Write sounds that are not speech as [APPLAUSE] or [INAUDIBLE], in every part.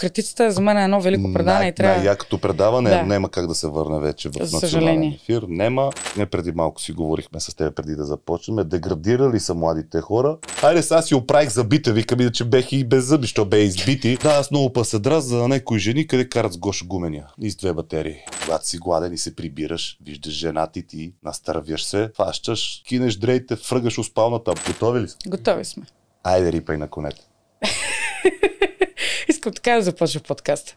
Критицата е за мен е едно велико предаване най- и трябва... Най-якото предаване да. няма как да се върне вече в за национален ефир. Нема. Не преди малко си говорихме с теб преди да започнем. Деградирали са младите хора. Айде сега си оправих зъбите, вика ми, че бех и без зъби, що бе избити. Да, аз много паседра за някои жени, къде карат с гош гуменя. И с две батерии. Когато си гладен и се прибираш, виждаш жената и ти, настървяш се, фащаш, кинеш дрейте, фръгаш успалната. Готови ли сме? Готови сме. Айде рипай на конете. [LAUGHS] Искам така да започна подкаста.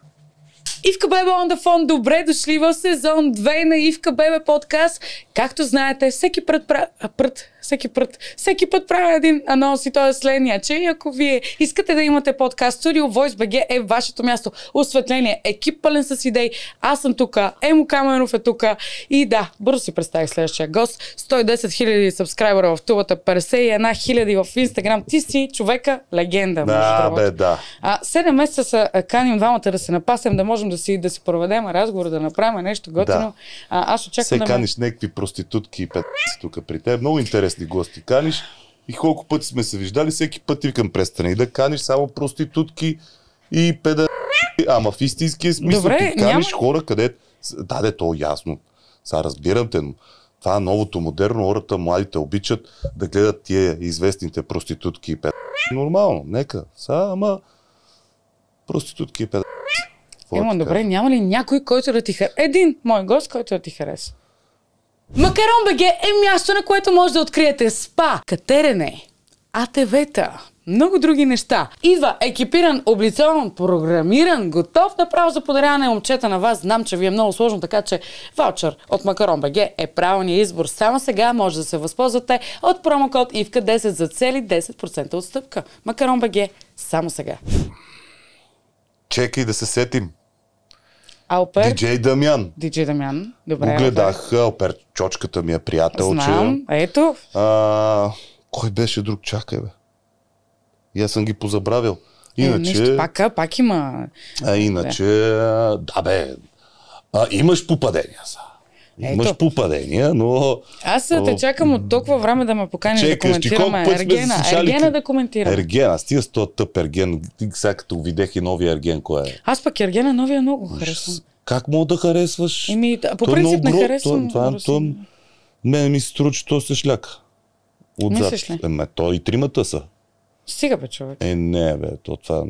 Ивка Бебе on the phone. Добре дошли в сезон 2 на Ивка Бебе подкаст. Както знаете, всеки предпра... пред всеки път, всеки път правя един анонс и той е следния, че ако вие искате да имате подкаст, Studio VoiceBG е вашето място. Осветление, екип пълен с идеи. Аз съм тук, Емо Каменов е тук. И да, бързо си представих следващия гост. 110 000 сабскрайбера в тубата, 51 000 в Инстаграм. Ти си човека легенда. Да, бе, да. А, 7 месеца са, каним двамата да се напасем, да можем да си, да си проведем разговор, да направим нещо готино. Да. А, аз очаквам. Се да каниш ме... някакви проститутки и тук при теб. Много интересно интересни гости каниш. И колко пъти сме се виждали, всеки път ти викам престани да каниш само проститутки и педа... Ама в истинския смисъл Добре, ти каниш няма... хора, къде... Да, де, то е ясно. Сега разбирам те, но това е новото модерно, хората, младите обичат да гледат тия известните проститутки и педа. Нормално, нека. Сега, ама проститутки и педа. Ема, добре, няма ли някой, който да ти хареса? Един мой гост, който да ти хареса. Макарон БГ е място, на което може да откриете спа, катерене, АТВ-та, много други неща. Идва екипиран, облицован, програмиран, готов направо за подаряване момчета на вас. Знам, че ви е много сложно, така че ваучер от Макарон БГ е правилният избор. Само сега може да се възползвате от промокод ИВКА10 за цели 10% отстъпка. Макарон БГ, само сега. Чекай да се сетим. Алпер. Диджей Дамян. Диджей Дамян. Добре. Огледах Алпер, чочката ми е приятел. Знам. Че... Ето. А, кой беше друг? Чакай, бе. И аз съм ги позабравил. Е, иначе... Е, пак, пак има. А, иначе... Да, бе. А, имаш попадения са. Е, Имаш Ето. попадения, но... Аз но... те чакам от толкова време да ме поканиш да коментираме Ергена. Ергена да коментираме. Ергена, стига е с този тъп Ерген. Сега като видях и новия Ерген, кой е? Аз пък Ергена новия много харесвам. Как мога да харесваш? Еми, по е принцип не харесвам. Това, това, това, мен ми се струва, че той се шляка. Отзад. Мислиш ли? Еме, той и тримата са. Стига бе, човек. Е, не, бе, то това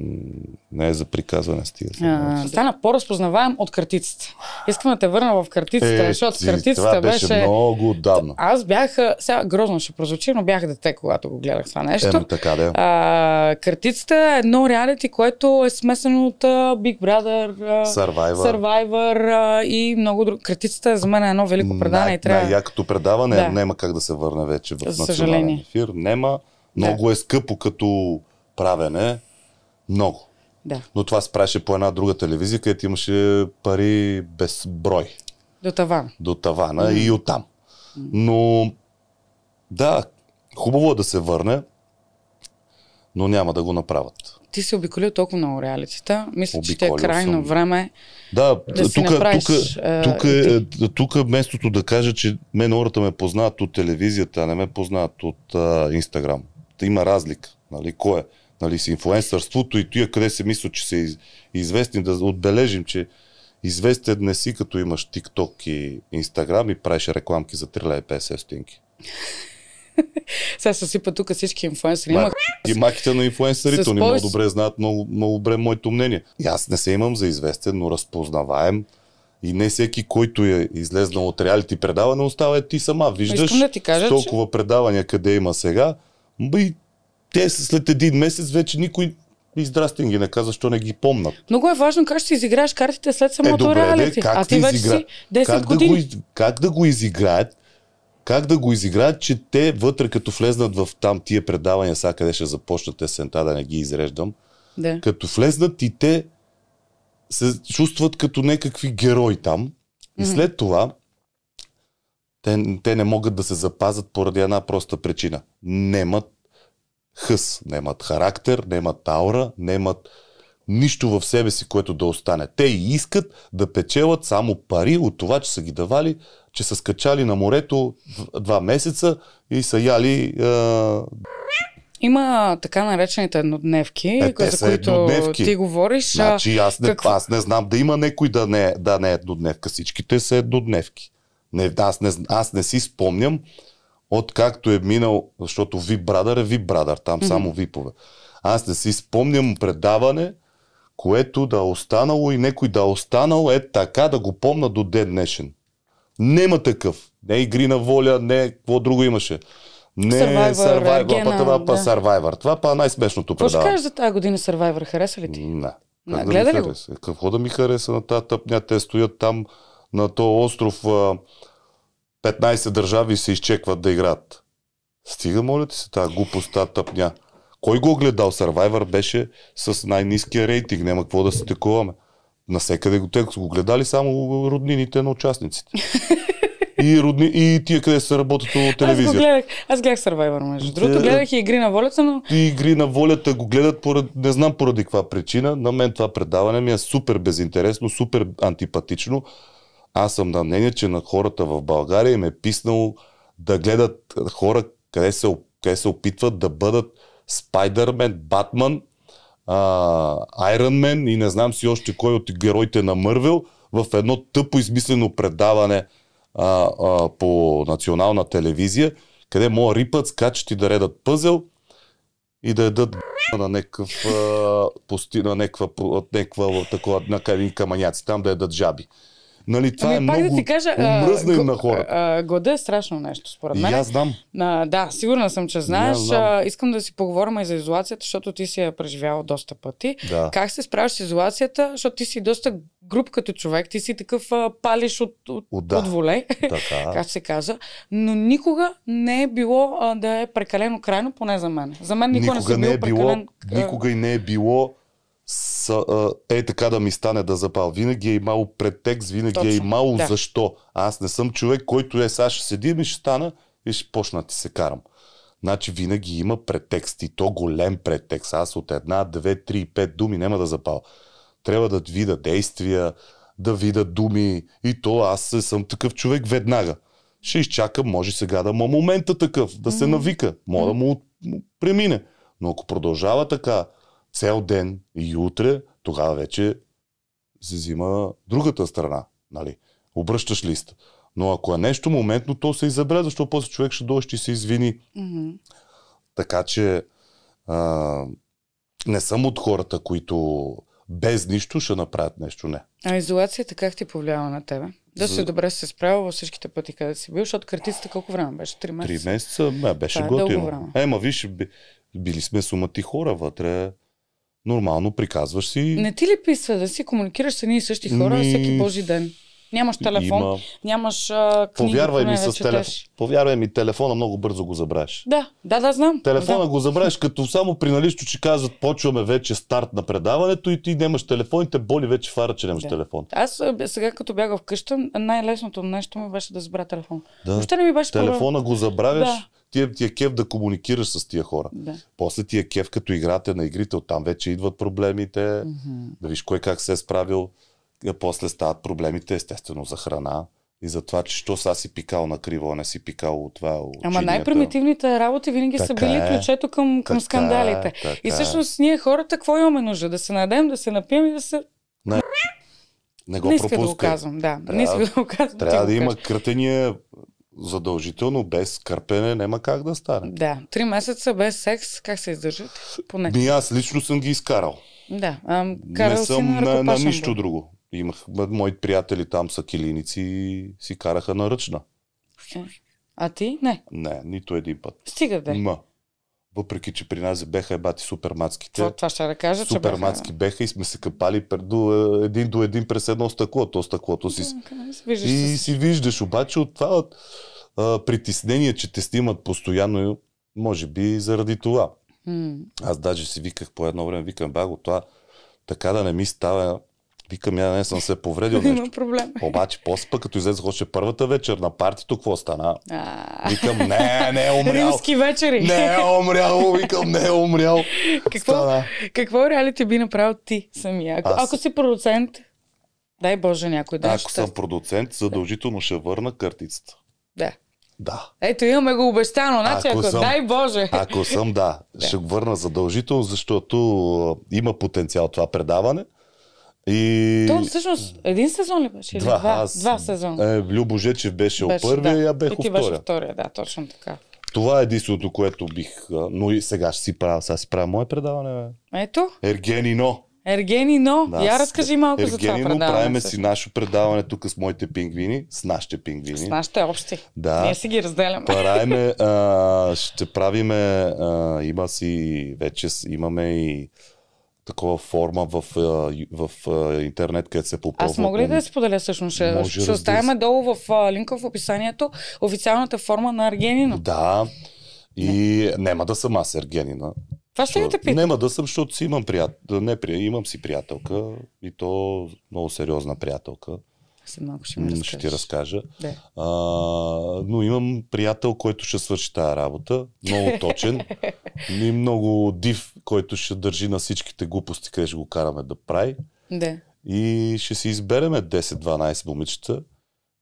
не е за приказване с тия а, значи, Стана по-разпознаваем от картиците. Искам да те върна в картицата, е, защото ти, картицата това беше... беше много отдавна. Аз бях, сега грозно ще прозвучи, но бях дете, когато го гледах това нещо. Е, така да. Е. А, картицата е едно реалити, което е смесено от Big Brother, Survivor, Survivor и много друго. Картицата е за мен е едно велико предаване най- и трябва... Най-якото предаване, да. няма как да се върне вече в национален съжаление. ефир. Нема. Много да. е скъпо като правене. Много. Да. Но това се правеше по една друга телевизия, където имаше пари без брой. До таван. До тавана mm. и оттам. там. Но да, хубаво е да се върне, но няма да го направят. Ти си обиколил толкова много реалитета. Мисля, е обиколил че те е крайно съм. време да, да тук, направиш... Тук, тук, е, е- тук е местото да кажа, че мен хората ме познават от телевизията, а не ме познават от Инстаграм. Инстаграм. Да има разлика. Нали, кой е? Нали, с инфлуенсърството и тия, къде се мисля, че са из, известни, да отбележим, че известен не си, като имаш TikTok и Instagram и правиш рекламки за 3,50 стинки. [LAUGHS] Сега се сипа тук всички инфуенсъри. имах... И маките на инфуенсърите, они много добре знаят, много, много добре моето мнение. И аз не се имам за известен, но разпознаваем. И не всеки, който е излезнал от реалити предаване, остава е ти сама. Виждаш да ти кажа, толкова че... предавания къде има сега. Бъй, те след един месец вече никой и ги наказа, защо не ги помнат. Много е важно как ще си изиграеш картите след е, самото е, добре, реалити. Де, как а ти вече изигра... си 10 как години. Да го, как да го изиграят, как да го изиграят, че те вътре като влезнат в там тия предавания, сега къде ще започнат есента, да не ги изреждам, да. като влезнат и те се чувстват като някакви герои там. И след това те, те не могат да се запазят поради една проста причина. Немат хъс, немат характер, немат аура, немат нищо в себе си, което да остане. Те искат да печелят само пари от това, че са ги давали, че са скачали на морето два месеца и са яли... Е... Има така наречените еднодневки, е, за които еднодневки. ти говориш. Значи аз не, какво... аз не знам да има някой да не, е- да не е еднодневка. Всичките са еднодневки. Не, аз, не, аз не си спомням от както е минал, защото Ви Брадър е Ви Брадър, там mm-hmm. само Випове. Аз не си спомням предаване, което да е останало и някой да е останал е така да го помна до ден днешен. Нема такъв. Не игри на воля, не какво друго имаше. Не Survivor, па това, па Survivor. Това па е най-смешното предаване. Какво ще кажеш за тази година Survivor? Хареса ли ти? Не. Как да гледа ли Какво да ми хареса на тази тъпня? Те стоят там на този остров 15 държави се изчекват да играят. Стига, моля ти се, тази глупостта тъпня. Кой го е гледал? Сървайвър беше с най-низкия рейтинг. Няма какво да се таковаме. Насекъде го те го гледали само роднините на участниците. И, родни, и тия, къде се работят от телевизия. Аз, гледах, аз гледах Survivor, между Те... другото. Е, гледах и Игри на волята, но... И Игри на волята го гледат, поред, не знам поради каква причина. На мен това предаване ми е супер безинтересно, супер антипатично. Аз съм на мнение, че на хората в България им е писнало да гледат хора, къде се, къде се опитват да бъдат Спайдермен, Батман, Айронмен и не знам си още кой от героите на Мървел в едно тъпо измислено предаване а, а, по национална телевизия, къде моят рипът скачат и да редат пъзел и да едат на някакъв пусти, на някаква, някаква такова, на камъняци, там да едат жаби. Нали, това ами, е пак много да ти кажа, омръзна им на хора. А, глада е страшно нещо, според мен. И аз знам. А, да, сигурна съм, че знаеш. А, искам да си поговорим и за изолацията, защото ти си я преживял доста пъти. Да. Как се справиш с изолацията, защото ти си доста груб като човек, ти си такъв а, палиш от, от, от, да. от воле, така. [LAUGHS] как се каза. Но никога не е било а, да е прекалено крайно, поне за мен. За мен никога, никога не, не е било, прекален... Никога и не е било са, е така да ми стане да запал. Винаги е имало претекст, винаги е Точно. е имало да. защо. Аз не съм човек, който е сега ще седим и ще стана и ще почна да ти се карам. Значи винаги има претекст и то голем претекст. Аз от една, две, три, пет думи няма да запал. Трябва да вида действия, да видя думи и то аз съм такъв човек веднага. Ще изчакам, може сега да му момента такъв, да се навика, мога да му премине. Но ако продължава така, цел ден и утре, тогава вече се взима другата страна. Нали? Обръщаш лист. Но ако е нещо моментно, то се изабре, защото после човек ще дойде и се извини. Mm-hmm. Така че а, не съм от хората, които без нищо ще направят нещо. Не. А изолацията как ти повлиява на тебе? Да си За... добре се справил във всичките пъти, къде си бил, защото картицата колко време беше? Три месеца? Три месеца? Ме, беше е готино. Е, ма виж, били сме сумати хора вътре нормално приказваш си. Не ти ли писва да си комуникираш с едни и същи хора ми... всеки божи ден? Нямаш телефон, има... нямаш а, книги, Повярвай ми, с телеф... Повярвай ми, телефона много бързо го забравяш. Да, да, да, знам. Телефона да. го забравяш, като само при наличието, че казват, почваме вече старт на предаването и ти нямаш телефон и те боли вече фара, че нямаш да. телефон. Аз е, сега като бягах вкъща, най-лесното нещо ми беше да забравя телефон. Да. Въобще не ми беше Телефона проблем. го забравяш. Да ти, е, ти е кеф да комуникираш с тия хора. Да. После ти е кеф, като играте на игрите, оттам вече идват проблемите, mm-hmm. да виж кой как се е справил после стават проблемите, естествено, за храна, и за това, че що са си пикал на криво, а не си пикал от това. От Ама най-примитивните работи винаги така са били е, ключето към, към така е, скандалите. Е, така и е. всъщност ние хората какво имаме нужда? Да се надем, да се напием и да се... Не, не го не иска пропускай. да го казвам, да. Трябва, не иска да го казвам. Трябва да, да има кратения задължително, без кърпене няма как да стане. Да, три месеца без секс, как се издържат? Поне. Ми аз лично съм ги изкарал. Да, ам, карал не съм си на, на, на нищо друго. Имах, мои приятели там са килиници и си караха на ръчна. Е, а ти? Не. Не, нито един път. Стига да. Ма. Въпреки, че при нас беха ебати супермацките. Това, това ще да кажа, че беха... беха и сме се къпали преду, един до един през едно стъкло. То стъклото си... Да, и с... си виждаш, обаче от това от, а, притеснение, че те снимат постоянно, може би заради това. М. Аз даже си виках по едно време, викам, баго, това така да не ми става Викам, я не съм се повредил нещо. Има проблем. Обаче, после пък, като излезе още първата вечер на партито, какво стана? А... Викам, не, не е умрял. Римски вечери. Не е умрял, викам, не е умрял. Какво, стана. какво реалити би направил ти самия? Ако, Аз... ако си продуцент, дай Боже някой да. Е ако съм продуцент, задължително ще върна картицата. Да. Да. Ето имаме го обещано, значи ако, ако съм, дай Боже. Ако съм, да, [LAUGHS] да. ще го върна задължително, защото има потенциал това предаване. И... То всъщност един сезон ли беше? Два, или два, аз... два сезона. Е, Любо Жечев беше, беше първия, да. я бех и беше втория, да, точно така. Това е единственото, което бих... Но и сега ще си правя, сега си правя мое предаване. Бе. Ето. Ергенино. Ергенино. Да, Я разкажи малко Ергени за това предаване. правиме си наше предаване тук с моите пингвини, с нашите пингвини. С нашите общи. Да. Ние си ги разделяме. Правиме, [LAUGHS] а, ще правиме, а, има си, вече имаме и такова форма в, в, в интернет, където се попълва. Аз мога ли да я споделя всъщност? Ще, ще оставяме долу в линка в описанието официалната форма на Аргенина. Да. И не. няма да съм аз Аргенина. Това ще ви те питам. Няма да съм, защото си имам приятел. Не, имам си приятелка и то много сериозна приятелка. След малко ще ми Ще ти разкажа. Да. А, но имам приятел, който ще свърши тази работа. Много точен. [LAUGHS] и много див, който ще държи на всичките глупости, къде ще го караме да прави. Да. И ще си избереме 10-12 момичета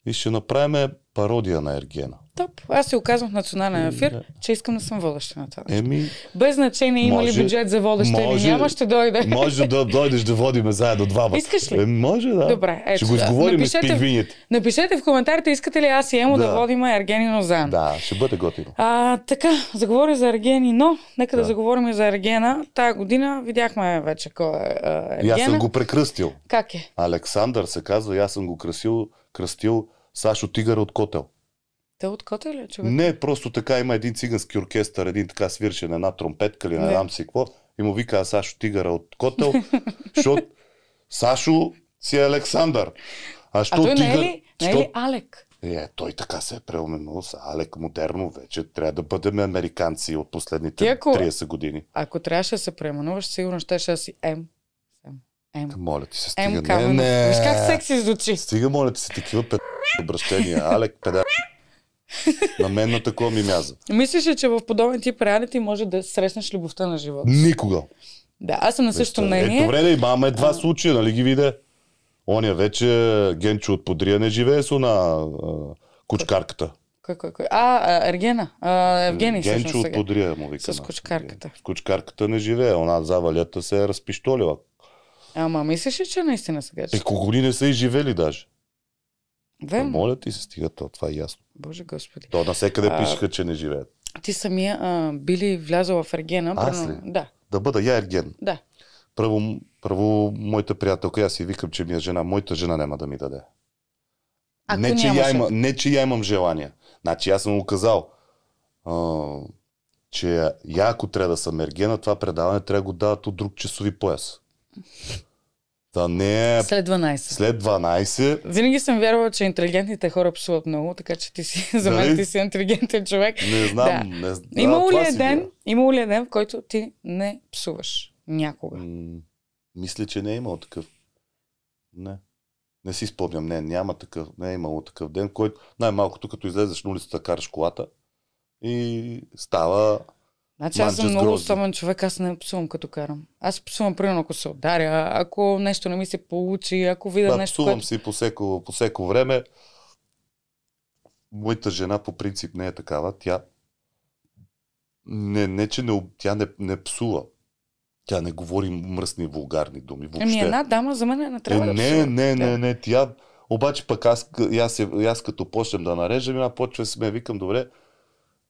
и ще направим пародия на Ергена. Топ. Аз се оказвам в национален е, ефир, че искам да съм водеща на това. Еми, Без значение има може, ли бюджет за водеща може, или няма, ще дойде. Може да дойдеш да водиме заедно два двама. Искаш ли? Е, може да. Добре, ето, ще го изговорим напишете, с Напишете в коментарите, искате ли аз и Емо да, да водим Ергенино заедно. Да, ще бъде готино. А, така, заговори за Ергени, но. Нека да. да заговорим и за Ергена. Тая година видяхме вече кой е Ергена. аз съм го прекръстил. Как е? Александър се казва, аз съм го кръстил, кръстил Сашо Тигър от Котел. Те от Котел ли, човек? Не, просто така има един цигански оркестър, един така свирше на една тромпетка или на не. си какво. И му вика Сашо Тигъра от Котел, [LAUGHS] защото Сашо си е Александър. А, а той тигър... не е ли, не е ли Алек? Е, той така се е преуменил с Алек модерно вече. Трябва да бъдем американци от последните ако, 30 години. Ако трябваше да се преименуваш, сигурно ще, ще си М. М. Моля ти се, стига. М, не, не. Виж как секси звучи. Стига, моля ти се, такива пед... обращения. Алек, педа... На мен на такова ми мяза. Мислиш ли, че в подобен тип реалити може да срещнеш любовта на живота? Никога. Да, аз съм на същото е мнение. Е, добре, да имаме два а... случая, нали ги виде? Оня вече Генчо от Подрия не живее с она кучкарката. Кой, кой, кой? А, Ергена. А, Евгений Генчо от Подрия му вика. С кучкарката. С кучкарката не живее. Она завалята се е разпиштолила. Ама мислиш ли, че наистина сега. гаджета? Е, кокони не са и живели даже. Да. Моля ти се стига това, това е ясно. Боже господи. То насекъде а, пишеха, че не живеят. Ти самия а, били влязъл в Ергена? Аз ли? Да. Да бъда я Ерген. Да. Първо, първо моята приятелка, аз си викам, че ми е жена. Моята жена няма да ми даде. не, че я има, не, че я имам желание. Значи аз съм му казал, а, че я ако трябва да съм Ергена, това предаване трябва да го дават от друг часови пояс. Та не е... След 12. След 12. Винаги съм вярвала, че интелигентните хора псуват много, така че ти си, [LAUGHS] за мен нали? ти си интелигентен човек. Не знам. Да. Не, знам. имало, ли е ден, има ли е ден, в който ти не псуваш някога? М- мисля, че не е имал такъв. Не. Не си спомням, не, няма такъв, не е имало такъв ден, който най-малкото като излезеш на улицата, караш колата и става Значи аз съм много особен човек, аз не псувам като карам. Аз псувам, примерно, ако се ударя, ако нещо не ми се получи, ако видя да, нещо. Псувам което... си по всеко, по всеко време. Моята жена по принцип не е такава. Тя не, не че не, тя не, не псува. Тя не говори мръсни вулгарни думи. Ами, въобще. Еми една дама за мен не трябва е, да не, псува. Не, не, не, не. Тя... Обаче пък аз, аз, аз, аз като почнем да нарежем, я почвам да ме викам, добре,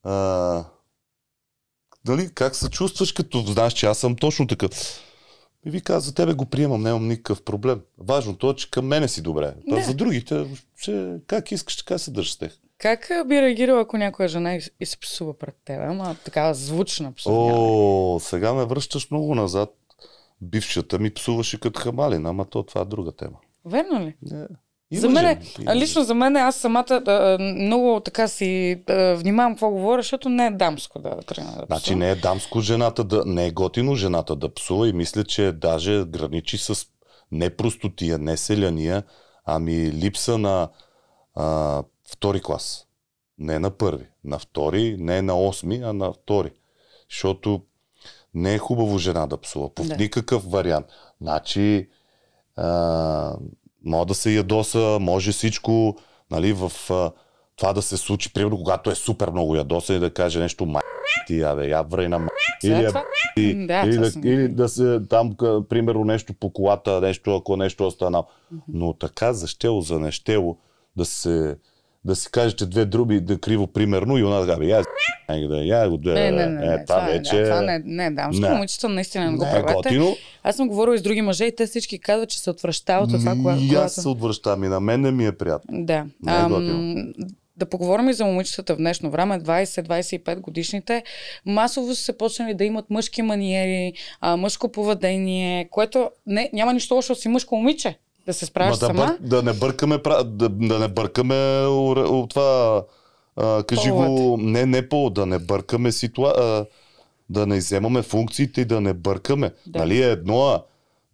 а, дали, как се чувстваш, като знаеш, че аз съм точно такъв? И казва, за тебе го приемам, нямам никакъв проблем. Важното е, че към мене си добре. Да. А за другите, че, как искаш, така се държа с тях. Как би реагирал, ако някоя жена и се псува пред теб? Ама такава звучна псувня. О, сега ме връщаш много назад. Бившата ми псуваше като Хамалина, ама то това е друга тема. Верно ли? Не за мен, лично за мен, аз самата а, много така си а, внимавам какво говоря, защото не е дамско да, да тръгна да псува. Значи не е дамско жената да, не е готино жената да псува и мисля, че даже граничи с не простотия, не селяния, ами липса на а, втори клас. Не на първи, на втори, не на осми, а на втори. Защото не е хубаво жена да псува. По да. никакъв вариант. Значи а, може да се ядоса, може всичко, нали, в това да се случи, примерно, когато е супер много ядоса и да каже нещо, ма ти, абе, я врай на Или, или, да, или, да, или да се там, примерно, нещо по колата, нещо, ако нещо е останало. Но така, защело, за нещело, да се да си кажете две други, да криво примерно, и она така, я да я го Не, не, не, е, не, това, е, вече... не, това не, не, дамско не. момичето наистина не го правете. Готино. Аз съм говорил и с други мъже и те всички казват, че се отвръщават от това, кога, ами, когато... аз се отвръщам и на мен не ми е приятно. Да. Не е Ам, да поговорим и за момичетата в днешно време, 20-25 годишните, масово са се почнали да имат мъжки маниери, а, мъжко поведение, което не, няма нищо лошо си мъжко момиче да се справиш да сама. Бър, да не бъркаме, да, да не бъркаме това, а, кажи Полът. го, не, не по, да не бъркаме ситуация, да не вземаме функциите и да не бъркаме. Да. Нали е едно, а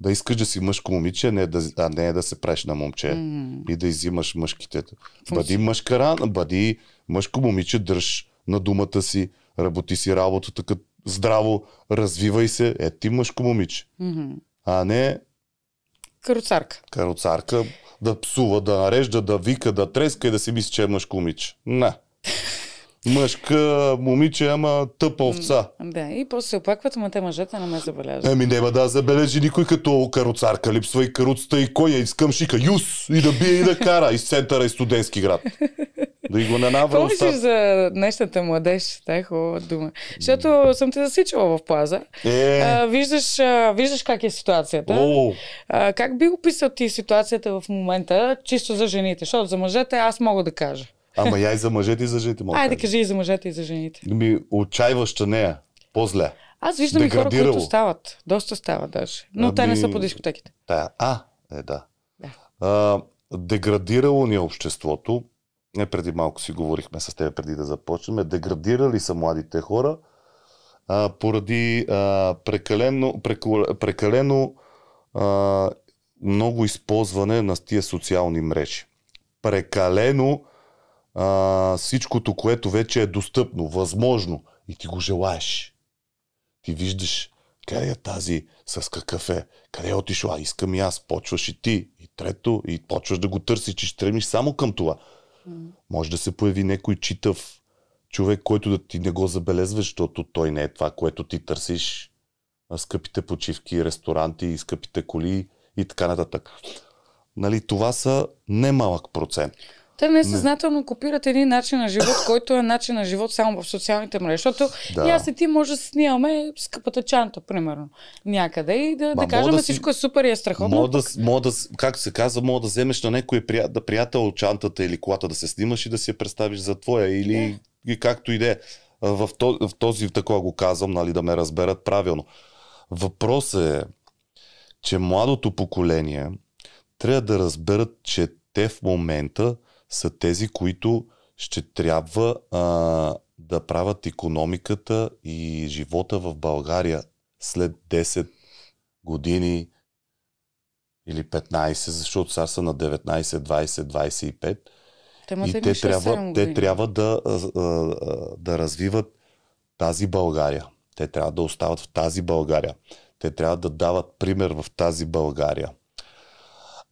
да искаш да си мъжко момиче, не да, а не да се преш на момче mm. и да изимаш мъжките. Функции. Бъди мъжка рана, бъди мъжко момиче, дръж на думата си, работи си работата като здраво, развивай се, е ти мъжко момиче. Mm-hmm. А не Каруцарка. Каруцарка да псува, да нарежда, да вика, да треска и да си мисли, че е мъжко момиче. Не. [LAUGHS] Мъжка момиче, ама тъпа овца. Да, и после се опакват, ама те мъжете не ме забележат. Еми няма да забележи никой като каруцарка. Липсва и каруцата и кой я изкъмшика. Юс! И да бие и да кара из центъра и студентски град. [LAUGHS] Да и го ненавя Какво мислиш за днешната младеж? Та е хубава дума. Защото съм те засичала в плаза. Е. А, виждаш, а, виждаш как е ситуацията. О. А, как би описал ти ситуацията в момента, чисто за жените? Защото за мъжете аз мога да кажа. Ама я и за мъжете и за жените мога. Айде да кажи и за мъжете и за жените. Ми отчаиваща нея. По-зле. Аз виждам и хора, които стават. Доста стават даже. Но ами... те не ами, са по дискотеките. Да. А, е, да. да. А, деградирало ни е обществото не преди малко си говорихме с теб преди да започнем, деградирали са младите хора а, поради а, прекалено, прекалено а, много използване на тия социални мрежи. Прекалено а, всичкото, което вече е достъпно, възможно и ти го желаеш. Ти виждаш къде е тази, с какъв е, къде е отишла, искам и аз, почваш и ти, и трето, и почваш да го търсиш, че стремиш само към това. Може да се появи някой читав човек, който да ти не го забелезва, защото той не е това, което ти търсиш. Скъпите почивки, ресторанти, скъпите коли и така нататък. Нали, това са немалък процент. Те несъзнателно не. копират един начин на живот, който е начин на живот само в социалните мрежи. Защото да. и аз и ти може да снимаме скъпата чанта, примерно, някъде и да, Ма, да кажем да си, всичко е супер и е страхотно. Мога да, мога да, както се казва, мога да вземеш на някой приятел, да приятел чантата или колата да се снимаш и да си я представиш за твоя или да. и както и да е. В този, в такова го казвам, нали, да ме разберат правилно. Въпросът е, че младото поколение трябва да разберат, че те в момента са тези, които ще трябва а, да правят економиката и живота в България след 10 години или 15, защото сега са на 19, 20, 25. и те трябва, те трябва да, да развиват тази България. Те трябва да остават в тази България. Те трябва да дават пример в тази България.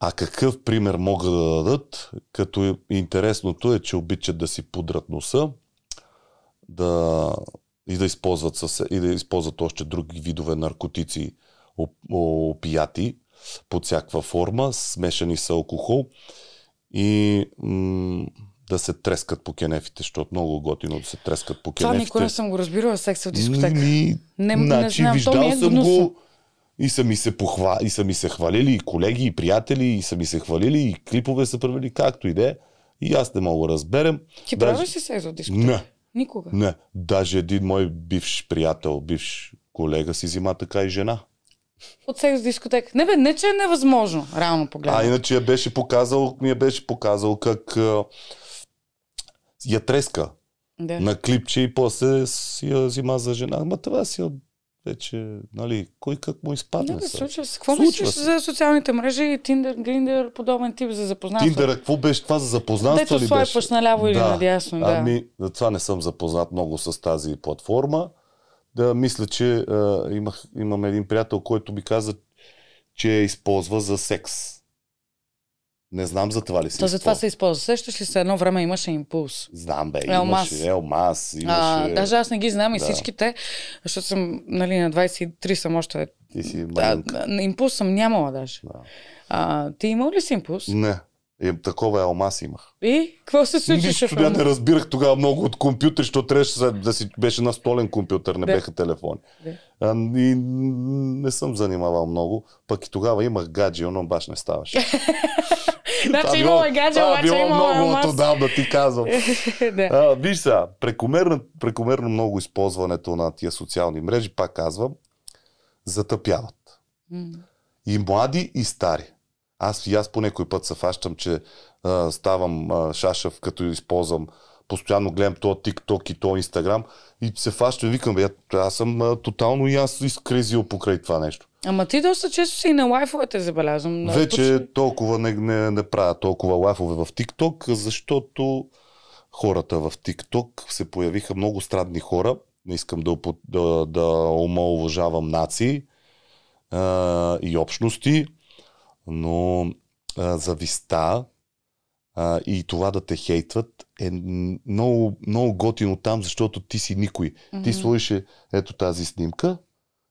А какъв пример могат да дадат? Като интересното е, че обичат да си пудрат носа да, и, да използват със, и да използват още други видове наркотици, опияти под всякаква форма, смешани с алкохол и м- да се трескат по кенефите, защото много готино да се трескат по кенефите. Това никога не съм го разбирала секса в дискотека. Ми, не, значи, не знам, виждал то ми е съм гнуса. го и са, ми се похва... и са ми се хвалили и колеги, и приятели, и са ми се хвалили, и клипове са правили, както и да е. И аз не мога да разберем. Ти Даже... правиш ли се за дискотека? Не. Никога? Не. Даже един мой бивш приятел, бивш колега си взима така и жена. От секс дискотека. Не бе, не че е невъзможно, реално погледнато. А иначе я беше показал, ми я беше показал как я треска да. на клипче и после си я взима за жена. Ма това си те, че, нали, кой как му изпадне. Не, случва се. Какво случва мислиш се. за социалните мрежи и Tinder, Grindr, подобен тип за запознанство? Тиндер, какво беше това за запознанство Дето ли беше? Дето наляво да. или надясно, да. Ами, за това не съм запознат много с тази платформа. Да, мисля, че а, е, имах, имам един приятел, който ми каза, че я използва за секс не знам за това ли си. То за това се използва. Сещаш ли се, едно време имаше импулс? Знам, бе. Елмас. Имаше Елмас, имаше... А, даже аз не ги знам да. и всичките, защото съм, нали, на 23 съм още... Ти си Да, импулс съм нямала даже. Да. А, ти имал ли си импулс? Не. Е, такова алмаз имах. И? Какво се случи? Нищо тогава не разбирах тогава много от компютри, защото трябваше да си беше на столен компютър, не да. беха телефони. Да. А, и не съм занимавал много, пък и тогава имах гадже, но баш не ставаше. [LAUGHS] [LAUGHS] Значи имало е гадже, обаче било много отдал, отдавна, ти казвам. [LAUGHS] да. а, виж сега, прекомерно, прекомерно много използването на тия социални мрежи, пак казвам, затъпяват. И млади, и стари. Аз и аз по някой път се фащам, че а, ставам а, шашев, като използвам постоянно гледам то TikTok и то Инстаграм и се фащам и викам, аз съм а, тотално и аз изкрезил покрай това нещо. Ама ти доста често си и на лайфовете забелязвам. Вече почти... толкова не, не, не правя толкова лайфове в Тикток, защото хората в Тикток се появиха много странни хора. Не искам да, да, да омалуважавам нации а, и общности, но а, зависта а, и това да те хейтват е много, много готино там, защото ти си никой. Mm-hmm. Ти сложиш ето тази снимка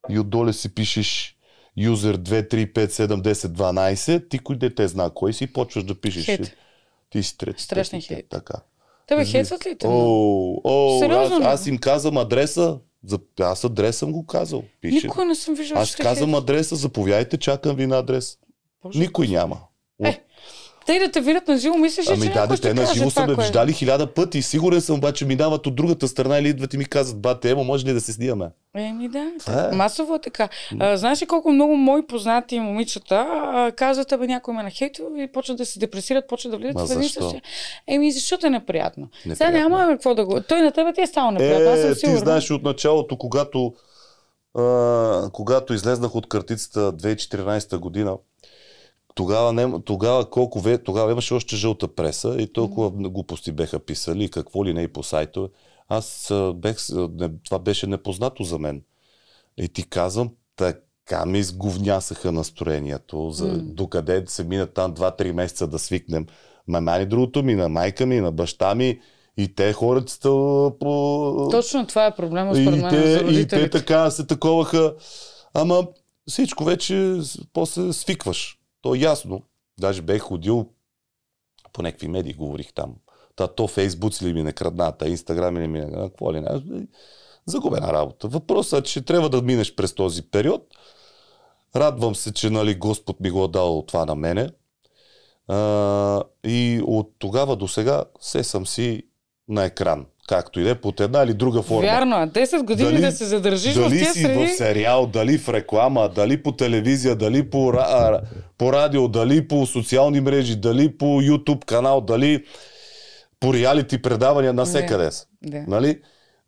и отдоле си пишеш юзер 23571012, ти кой дете знае кой си, почваш да пишеш. Хейт. Ти си трети. Страшен хейт. Така. Тебе хейтват ли те? О, о, Сериозно, аз, аз им казвам адреса, за... аз адрес съм го казал. Пише. Никой не съм виждал. Аз казвам адреса, заповядайте, чакам ви на адрес. Боже, Никой няма. Те да те видят на живо, мислиш, ами, че да, да, те на живо са ме е? виждали хиляда пъти. Сигурен съм, обаче минават от другата страна или идват и ми казват, бате, ема, може ли да се снимаме? Еми да, а, е. масово е така. А, знаеш ли колко много мои познати момичета а, казват, абе някой ме е на хейт и почват да се депресират, почват да влизат в защо? същия. Еми защото е неприятно. неприятно. Сега няма какво да го... Той на тебе ти е стал неприятно, е, аз съм сигурен. Ти знаеш от началото, когато, а, когато излезнах от картицата 2014 година, тогава, не, тогава, колко ве, тогава имаше още жълта преса и толкова mm. глупости беха писали, какво ли не и по сайтове. Аз бех, не, това беше непознато за мен. И ти казвам, така ми изговнясаха настроението. За, mm. Докъде се минат там 2-3 месеца да свикнем. Ма най другото ми, на майка ми, на баща ми. И те хората по... Точно това е проблема според мен те, И те така се таковаха. Ама всичко вече после свикваш. То е ясно. Даже бе ходил по някакви медии, говорих там. Та то Фейсбук ли ми не крадната, Инстаграм ли ми не крадната, какво ли не. Загубена работа. Въпросът е, че трябва да минеш през този период. Радвам се, че нали, Господ ми го е дал това на мене. А, и от тогава до сега се съм си на екран както и да е, под една или друга форма. Вярно, 10 години дали, да се задържиш дали в тези си в сериал, дали в реклама, дали по телевизия, дали по, а, по радио, дали по социални мрежи, дали по YouTube канал, дали по реалити предавания, насекъде са. Нали?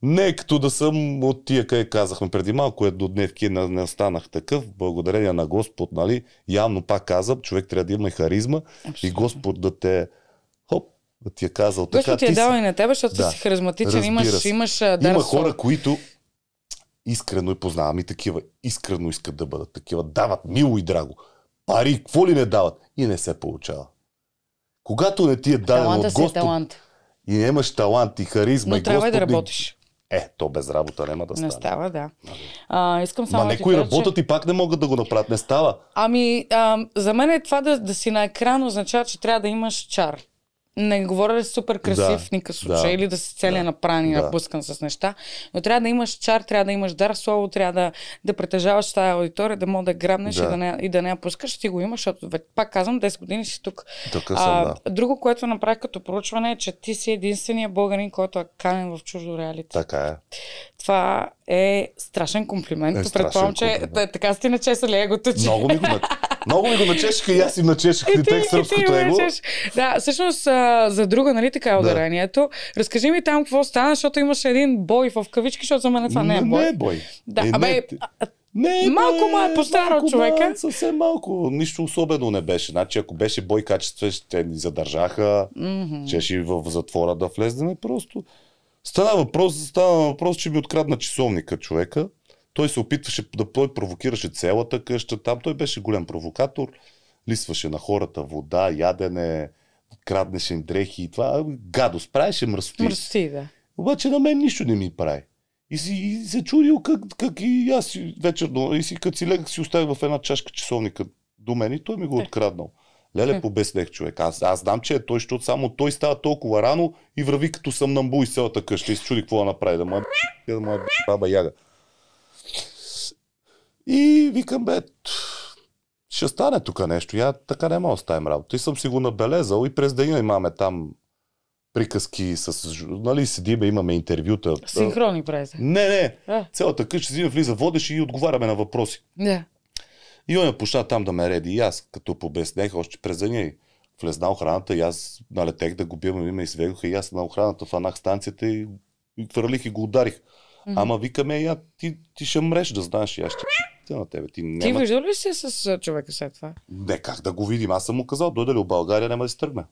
Не е като да съм от тия, къде казахме преди малко, е до дневки не, не станах такъв, благодарение на Господ, нали? Явно пак казвам, човек трябва да има харизма Абсолютно. и Господ да те да ти е казал така. Точно ти е дал и на тебе, защото да, си харизматичен, имаш, имаш дар Има хора, които искрено и познавам и такива, искрено искат да бъдат такива, дават мило и драго, пари, какво ли не дават и не се получава. Когато не ти е дадено от е Господ, е талант. и не имаш талант и харизма Но и трябва Господ, да работиш. Е, то без работа няма да стане. Не става, да. Нали? А, искам само Ма да някои работят че... и пак не могат да го направят, не става. Ами, а, за мен е това да, да си на екран означава, че трябва да имаш чар не говоря да си супер красив да, никакъв случай да, или да си целия да, направен и да. напускан с неща, но трябва да имаш чар, трябва да имаш дар, слово, трябва да, да притежаваш тази аудитория, да мога да грабнеш да. И, да не, и да не я пускаш, ти го имаш, защото пак казвам, 10 години си тук. тук съм, а, да. Друго, което направих като проучване е, че ти си единствения българин, който е канен в чуждо реалите. Така е. Това е страшен комплимент. Е, Предполагам, че да, така сте начесали егото. Че... Много ми го, много ми го начешиха и аз им начешах [LAUGHS] и тек сръбското его. Да, всъщност за друга, нали така е ударението. Да. Разкажи ми там какво стана, защото имаш един бой в кавички, защото за мен това не, е бой. Не е бой. Да, е, абе, не... Не, малко ма е по-старо човека. Да, съвсем малко. Нищо особено не беше. Значи, ако беше бой качество, ще ни задържаха, mm-hmm. че ще в затвора да влезнем. Просто Стана въпрос, стана въпрос, че ми открадна часовника човека. Той се опитваше да той провокираше цялата къща там. Той беше голям провокатор. Лисваше на хората вода, ядене, краднеше им дрехи и това. Гадо, правеше мръсоти. Мръсоти, да. Обаче на мен нищо не ми прави. И, си, и се чудил как, как и аз вечерно, и си, като си легах си оставих в една чашка часовника до мен и той ми го е. откраднал. Леле, побеснех човек. Аз, аз знам, че е той, защото само той става толкова рано и върви като съм на и селата къща и се чуди какво да направи. Да е да е баба яга. И викам, бе, ще стане тук нещо. Я така не мога да оставим работа. И съм си го набелезал и през деня имаме там приказки с... Нали, седиме, имаме интервюта. Синхрони правите. Не, не. А? Цялата къща си влиза, водеш и отговаряме на въпроси. Не. И ме пошла там да ме реди. И аз, като побеснех, още през деня влезна охраната и аз налетех да го бивам и ме изведоха и аз на охраната фанах станцията и, и хвърлих и го ударих. Mm-hmm. Ама викаме, я, ти, ти ще мреш да знаеш, аз ще ти на тебе. Ти, няма... ти виждал ли си с човека след това? Не, как да го видим. Аз съм му казал, дойде ли в България, няма да се тръгне.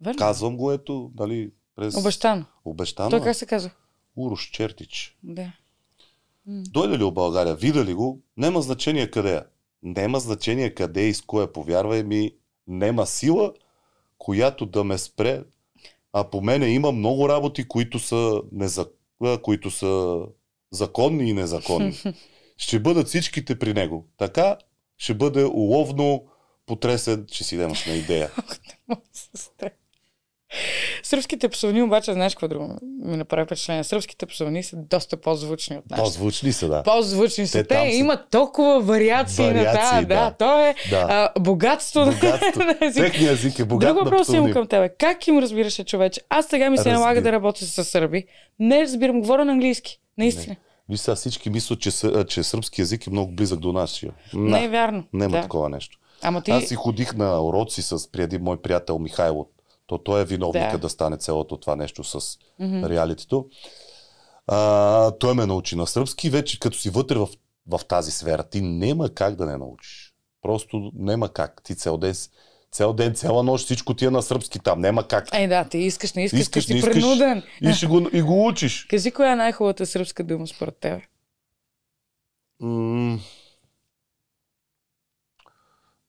Верно. Казвам го, ето, нали, през... Обещано. Обещано. Той как се казва? Урош Чертич. Да. Дойде ли в България, вида ли го, няма значение къде е. Нема значение къде и с кое, повярвай ми, нема сила, която да ме спре. А по мене има много работи, които са, незак... които са законни и незаконни. [LAUGHS] Ще бъдат всичките при него. Така ще бъде уловно потресен, че си демаш на идея. [LAUGHS] Сръбските псовни, обаче, знаеш какво друго ми направи впечатление? Сръбските псовни са доста по-звучни от нас. По-звучни са, да. По-звучни са. Те, Те имат толкова вариации, вариации на тази. Да. да, то е да. А, богатство, богатство. [LAUGHS] на език. Техния език е богат Друг въпрос имам към тебе. Как им разбираше човек? Аз сега ми се Разбир. налага да работя с сърби. Не разбирам, говоря на английски. Наистина. Не. Мисля, всички мислят, че, че сръбски язик е много близък до нашия. Не, не е вярно. Няма да. такова нещо. Ама ти... Аз си ходих на уроци с преди мой приятел Михайло то той е виновника да, да стане цялото това нещо с mm-hmm. реалитито. А, той ме научи на сръбски. Вече като си вътре в, в тази сфера, ти няма как да не научиш. Просто няма как. Ти цял ден, цял ден, цяла нощ, всичко ти е на сръбски там. Няма как. Ей, да, ти искаш, не искаш, искаш ти си принуден. И, ще го, и го учиш. Кажи, коя е най-хубавата сръбска дума според теб?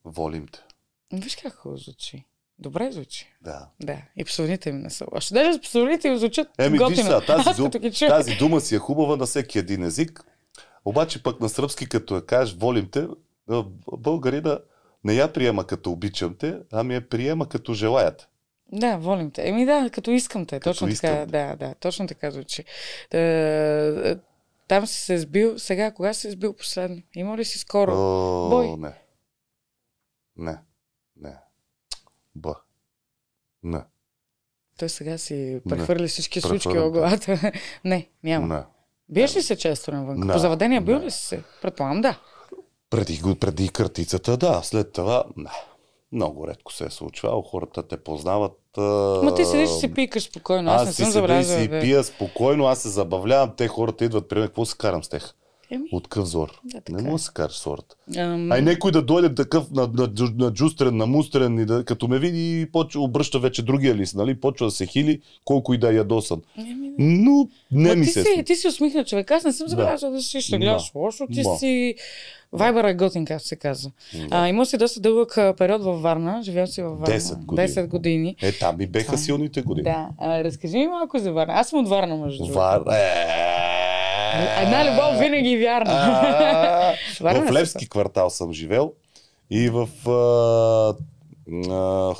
Волим те. Виж как хубаво звучи. Добре звучи. Да. Да. И псовните ми не са лоши. Даже псовните ми звучат Еми, готино. Виж, са, тази, дум, тази дума си е хубава на всеки един език. Обаче пък на сръбски, като я кажеш волим те, българина не я приема като обичам те, ами я приема като желаят. Да, волим те. Еми да, като искам те. Като точно искам така, те. да, да, точно така звучи. Е, там си се сбил. Сега, кога си се сбил последно? Има ли си скоро? О, бой? Не. Не. Б. Не. Той сега си прехвърли всички Прехвърлям случки главата. [LAUGHS] не, няма. Не. Биеш ли се често навън? Не. По бил ли си се? Предполагам да. Преди, преди картицата, да. След това, не. Много редко се е случвало. Хората те познават. Ма ти седиш и си пикаш спокойно. Аз, аз не съм забравял. Аз си пия спокойно, аз се забавлявам. Те хората идват при мен. Какво се карам с тях? Еми... От къв зор? Да, не е. мога да се кажа сорт. Ам... Ай някой да дойде такъв на, на, на джустрен, на мустрен и да, като ме види и почва, обръща вече другия лист, нали? Почва да се хили, колко и да е ядосан. Еми... Но не Ма, ми ти се... Си, ти си усмихна човек. Аз не съм забравяла да. да си ще гледаш да. лошо. Ти Ма. си... Вайбър е готин, както се казва. Да. А, има си доста дълъг период във Варна. Живял си във Варна. 10 години. 10 години. Е, там и беха а, е. силните години. Да. А, разкажи ми малко за Варна. Аз съм от Варна, между другото. Варна. Една любов е. винаги е вярна. [LAUGHS] в Левски квартал съм живел и в...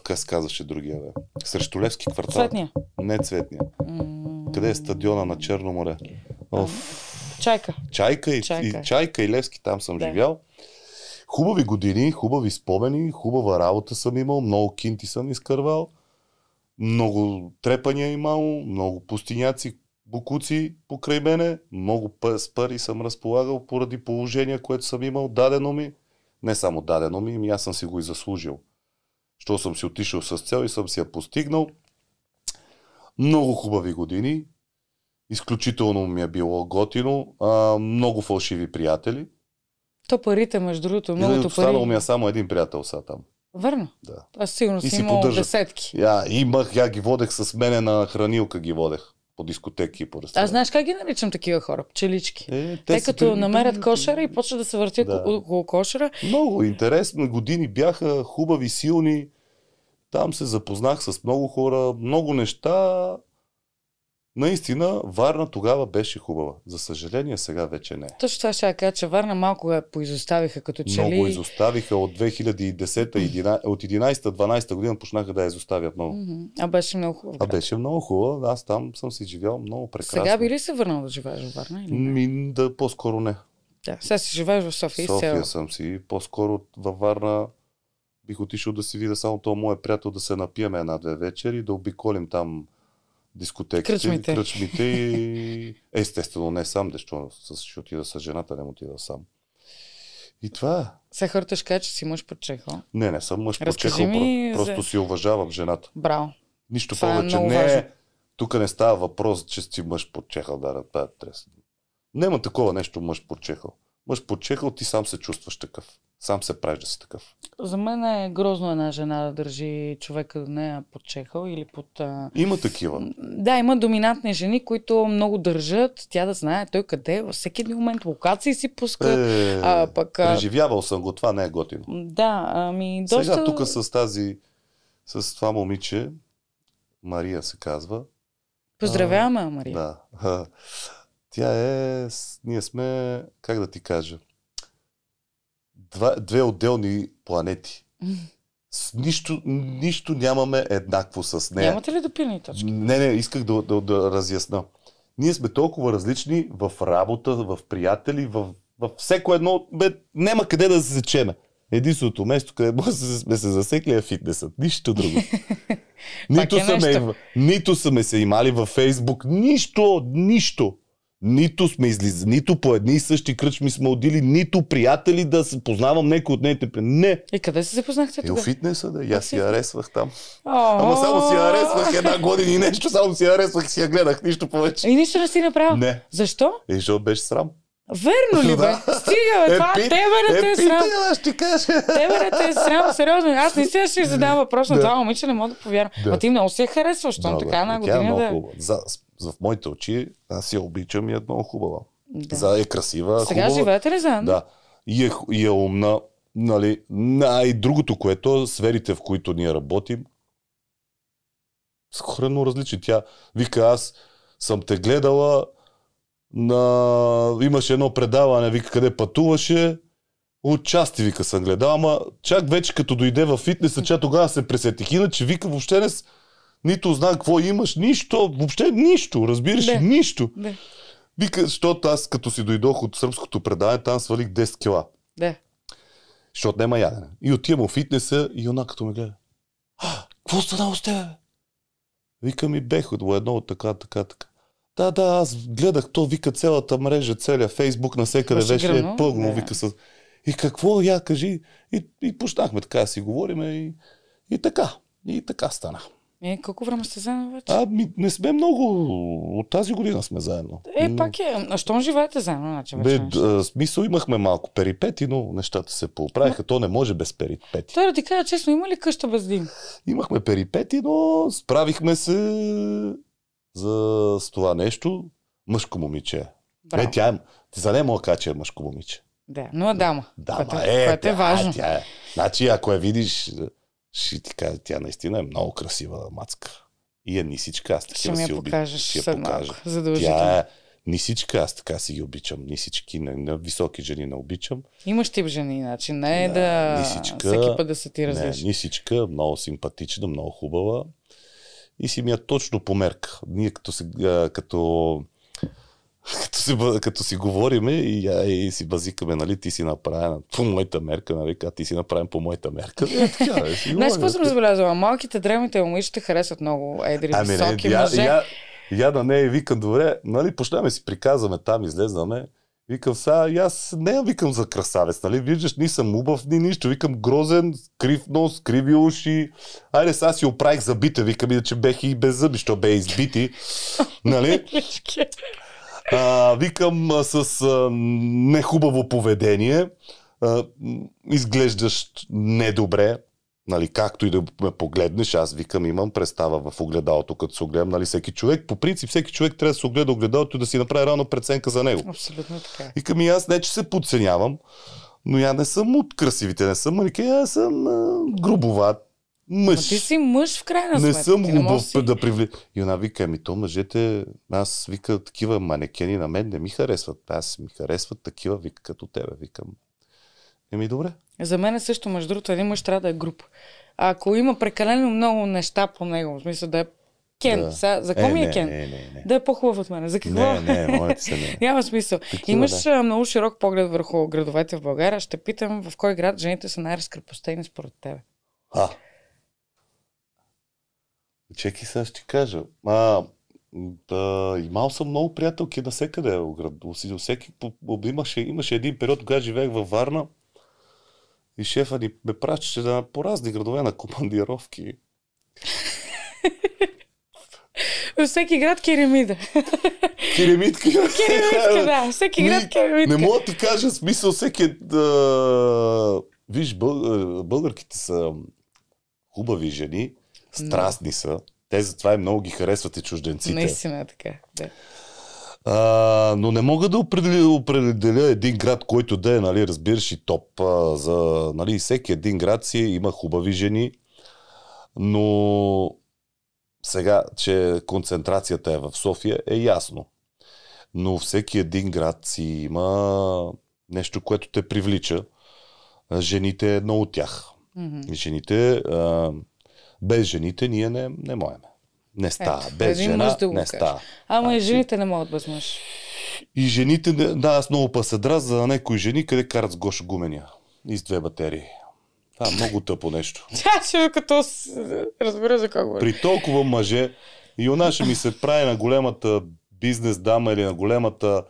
Как се казваше другия? Бе? Срещу Левски квартал. Цветния. Не цветния. Къде е стадиона на Черно море? Чайка. Чайка и, чайка. и Чайка и Левски там съм да. живял. Хубави години, хубави спомени, хубава работа съм имал, много кинти съм изкървал, много трепания имал, много пустиняци, букуци покрай мене, много с пари съм разполагал поради положение, което съм имал, дадено ми. Не само дадено ми, ами аз съм си го и заслужил. Що съм си отишъл с цел и съм си я постигнал. Много хубави години, изключително ми е било готино, а, много фалшиви приятели. То парите, между другото, многото пари. Останал ми е само един приятел са там. Върна. Да. Аз сигурно си, си имал поддържа. десетки. Я, имах, я ги водех с мене на хранилка ги водех по дискотеки и по ресторанти. Аз знаеш как ги наричам такива хора? Пчелички. Е, те, те като били... намерят кошера и почват да се въртят да. около кошера. Много интересно. Години бяха хубави, силни. Там се запознах с много хора, много неща Наистина, Варна тогава беше хубава. За съжаление, сега вече не. Точно това ще кажа, че Варна малко я поизоставиха като че Много изоставиха от 2010 от 11-12 година почнаха да я изоставят много. А беше много хубава. А беше много хубава. Аз там съм си живял много прекрасно. Сега би ли се върнал да живееш в Варна? Или не? да, по-скоро не. Да, сега си живееш в София. София съм си. По-скоро във Варна бих отишъл да си видя само то мое приятел да се напиеме една-две вечери, да обиколим там дискотеките, кръчмите, кръчмите и [LAUGHS] естествено не сам, защото ще отида с жената, не му отида сам. И това е. Се хърташ кажа, че си мъж под чехъл. Не, не съм мъж под чехъл, ми... просто си уважавам жената. Браво. Нищо това е повече. Е не Тук не става въпрос, че си мъж под чехъл, да, да, да, Няма такова нещо мъж под чехъл. Мъж под чехъл, ти сам се чувстваш такъв сам се прежда си такъв. За мен е грозно една жена да държи човека до нея под чехъл или под... А... Има такива. Да, има доминантни жени, които много държат, тя да знае той къде, във всеки един момент локации си пускат. Е, а, пък, а... Преживявал съм го, това не е готино. Да, ами доста... Сега тук с тази, с това момиче, Мария се казва. Поздравяваме, Мария. Да. Тя е, ние сме, как да ти кажа, два, две отделни планети. С нищо, нищо нямаме еднакво с нея. Нямате ли допилни точки? Не, не, исках да, да, да разясна. Ние сме толкова различни в работа, в приятели, в, в всеко едно. Бе, няма къде да се зачеме. Единственото место, къде може да сме се засекли е фитнесът. Нищо друго. [LAUGHS] Е нито, са ме, нито са се имали във Фейсбук. Нищо, нищо. Нито сме излизали, нито по едни и същи кръчми сме отдили, нито приятели да се познавам някой от нейните. Не. И къде се запознахте тогава? Е, фитнеса, да. аз си аресвах там. Ама само си аресвах една година и нещо, само си аресвах и си я гледах, нищо повече. И нищо не си направил? Не. Защо? Е, защото беше срам. Верно ли, бе? [LAUGHS] Стига, бе, е, това, е, тебе не те е срам. ще кажа. Тебе не те е срам, сериозно. Аз не да ще задам е, въпрос на това момиче, не мога да повярвам. А ти много се е харесваш, защото така една година да... За, в моите очи аз я обичам и е много хубава. Да. За е красива, Сега хубава. живеете ли заедно? Да. И е, и е умна. Нали, а и другото, което е сферите, в които ние работим, са хрено различни. Тя вика, аз съм те гледала, на... имаше едно предаване, вика, къде пътуваше. От части, вика, съм гледал, ама чак вече като дойде във фитнеса, че тогава се пресетих. Иначе, вика, въобще не с... нито знам какво имаш, нищо, въобще нищо, разбираш, не. нищо. Не. Вика, защото аз като си дойдох от сръбското предаване, там свалих 10 кила. Не. Защото няма ядене. И отивам в фитнеса и она като ме гледа. А, какво стана с теб? Вика ми бех от едно от така, така, така. Да, да, аз гледах, то вика цялата мрежа, целият Фейсбук, насекъде беше е пълно, да. вика с... И какво, я кажи, и, и почнахме така да си говориме и, и така, и така стана. Е, колко време сте заедно вече? А, ми, не сме много. От тази година сме заедно. Е, но... пак е. А щом живеете заедно? Значи, Бе, а, смисъл имахме малко перипети, но нещата се поправиха. Но... То не може без перипети. Той да ти кажа честно, има ли къща без дим? Имахме перипети, но справихме се за, с това нещо. Мъжко момиче. Е, Браво. Не, тя е, за нея мога че е мъжко момиче. Да, но е дама. Дама, което, е, е което е, е важно. Тя е. Значи, ако я видиш, ще ти кажа, тя наистина е много красива мацка. И е нисичка, аз така си обичам. Ще ми я покажа. Тя е нисичка, аз така си ги обичам. Нисички, на, на високи жени не обичам. Имаш тип жени, значи не е да нисичка, всеки път да се ти развиш. Не, нисичка, много симпатична, много хубава и си мия е точно по мерка. Ние като се, като, като си, като си говориме и, я, и си базикаме, нали, ти си направен по моята мерка, нали, а ти си направен по моята мерка. Е, така, е, си Днес какво съм забелязала? Малките, древните момичета харесват много едри, ами, високи не, я, мъже. Я, я, я на нея викам, добре, нали, почнаме си приказваме, там излезнаме. Викам сега, и аз не я викам за красавец, нали? Виждаш, ни съм убав, ни нищо. Викам грозен, крив нос, криви уши. Айде, сега си оправих забита, викам, че бех и без зъби, що бе избити. нали? А, викам а, с а, нехубаво поведение, а, изглеждаш недобре, нали, както и да ме погледнеш, аз викам, имам представа в огледалото, като се огледам, нали, всеки човек, по принцип, всеки човек трябва да се огледа огледалото и да си направи рано преценка за него. Абсолютно така. И към и аз не, че се подценявам, но я не съм от красивите, не съм манике, нали, аз съм а, грубоват, мъж. Но ти си мъж в крайна сметка. Не съм глупав си... да привлича. И она вика, ми то мъжете, аз вика, такива манекени на мен не ми харесват. Аз ми харесват такива, вика, като тебе. Викам, еми добре, за мен е също, между другото, един мъж трябва да е груп. А ако има прекалено много неща по него, в смисъл да е Кен. Да. за какво е, ми е не, Кен? Не, не, не. Да е по-хубав от мен. За какво? Не, не, моля се, не. Няма смисъл. Такива, Имаш да. много широк поглед върху градовете в България. Ще питам в кой град жените са най-разкрепостени според тебе. А. Чеки сега ще ти кажа. А, да, имал съм много приятелки на всекъде. Всеки, имаше, имаше един период, когато живеех във Варна, и шефа ни ме пращаше да по разни градове на командировки. Във [LAUGHS] всеки град керемида. [LAUGHS] Керемитка. Керемитка, да. Всеки град керемитка. Не мога да кажа смисъл. Всеки Да... Виж, българките са хубави жени, страстни са. Те затова и много ги харесват и чужденците. Наистина е така, да. А, но не мога да определя, определя един град, който да е, нали, разбираш и топ. А, за, нали, всеки един град си има хубави жени, но сега, че концентрацията е в София, е ясно. Но всеки един град си има нещо, което те привлича. Жените е едно от тях. Mm-hmm. Жените, а, без жените ние не, не моеме. Не става. Ето, без жена да не става. Ама а, и значи, жените не могат без мъж. И жените, да, аз много драз за някои жени, къде карат с гош Гуменя. И с две батерии. Това е много тъпо нещо. [LAUGHS] Тя ще като разбира за какво При е. толкова мъже, и она ще ми се прави на големата бизнес дама или на големата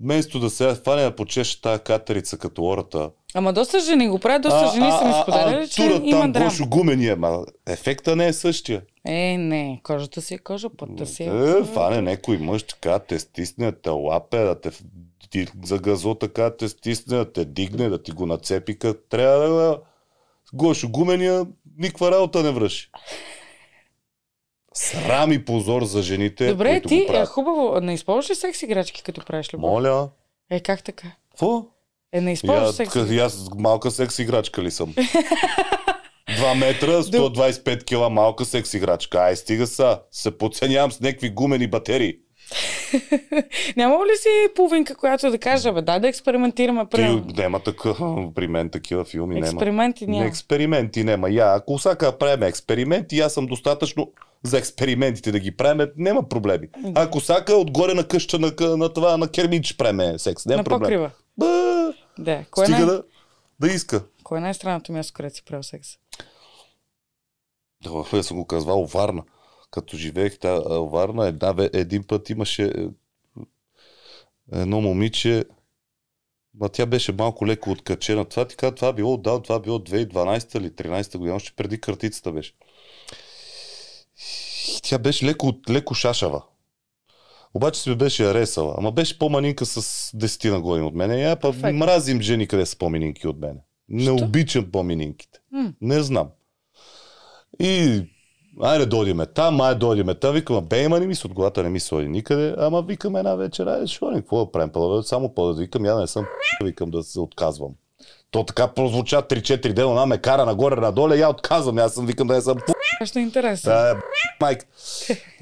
вместо да се фане да почеше тази катерица като ората. Ама доста жени го правят, доста жени са ми споделяли, че има там, Гошо гумени, ама ефекта не е същия. Е, не, кожата си е кожа, пътта си е. Е, фане някой мъж така, те стисне, те лапе, да те ти газо така, те стисне, да те дигне, да ти го нацепи, като трябва да... Гошо гумения никаква работа не върши. Срам и позор за жените. Добре, ти е хубаво. Не използваш ли секс играчки, като правиш любов? Моля. Е, как така? Фу? Е, не използваш секс. играчки. Аз малка секс играчка ли съм? 2 [LAUGHS] метра, 125 кила малка секс играчка. Ай, стига са. Се подценявам с някакви гумени батерии. [LAUGHS] Няма ли си половинка, която да кажа, бе, дай да експериментираме. няма такъв, [LAUGHS] при мен такива филми няма. Експерименти няма. експерименти няма. Я, ако всяка правим експерименти, аз съм достатъчно за експериментите да ги правиме, няма проблеми. Ако сака отгоре на къща на, на това, на кермич преме секс. Няма на проблем. покрива. Ба, да, кое стига най... да, да иска. Кое е най-странното място, където си правил секс? Да, я съм го казвал Варна. Като живеех та, Варна, една, един път имаше е, едно момиче, Ма тя беше малко леко откачена. Това ти това било, да, това било 2012 или 2013 година, още преди картицата беше. Тя беше леко, леко шашава. Обаче се беше аресала, Ама беше по-манинка с десетина години от мене. Я па Perfect. мразим жени, къде са по-мининки от мене. Не обичам по-мининките. Mm. Не знам. И айде дойдеме там, айде дойдеме там. Викам, бе, има ни ми с от главата, не ми се никъде. Ама викам една вечер, айде, шо ни, какво да правим? Пълъв, само по да викам, я не съм, викам да се отказвам. То така прозвуча 3-4 дена, она ме кара нагоре-надоле, я отказвам, аз съм викам да не съм Нещо е интересно. майк.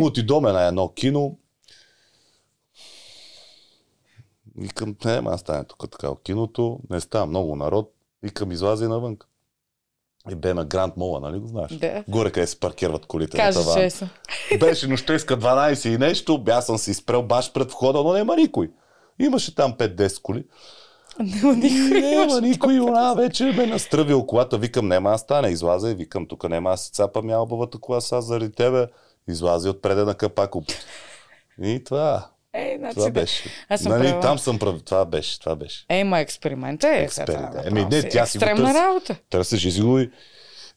Отидоме на едно кино. Викам, не, аз стане тук така от киното, не става много народ, викам, излази навън. И бе на Гранд Мола, нали го знаеш? Да. Горе къде се паркират колите Кажа, на таван. Че са. Беше нощеска 12 и нещо, аз съм се изпрел баш пред входа, но няма никой. Имаше там 5-10 коли. Няма никой. Няма никой. Она вече ме настръвил колата. Викам, няма аз стане. Излазя и викам, тук няма аз си цапам ялбавата кола сега заради тебе. Излази от на капак. И това. Е, значи, това беше. Аз съм нали, Там съм прав. Това беше. Това беше. Е, ма е, експеримент е. Експеримент. Е, Еми, не, тя си търс... работа. Търсеш изго и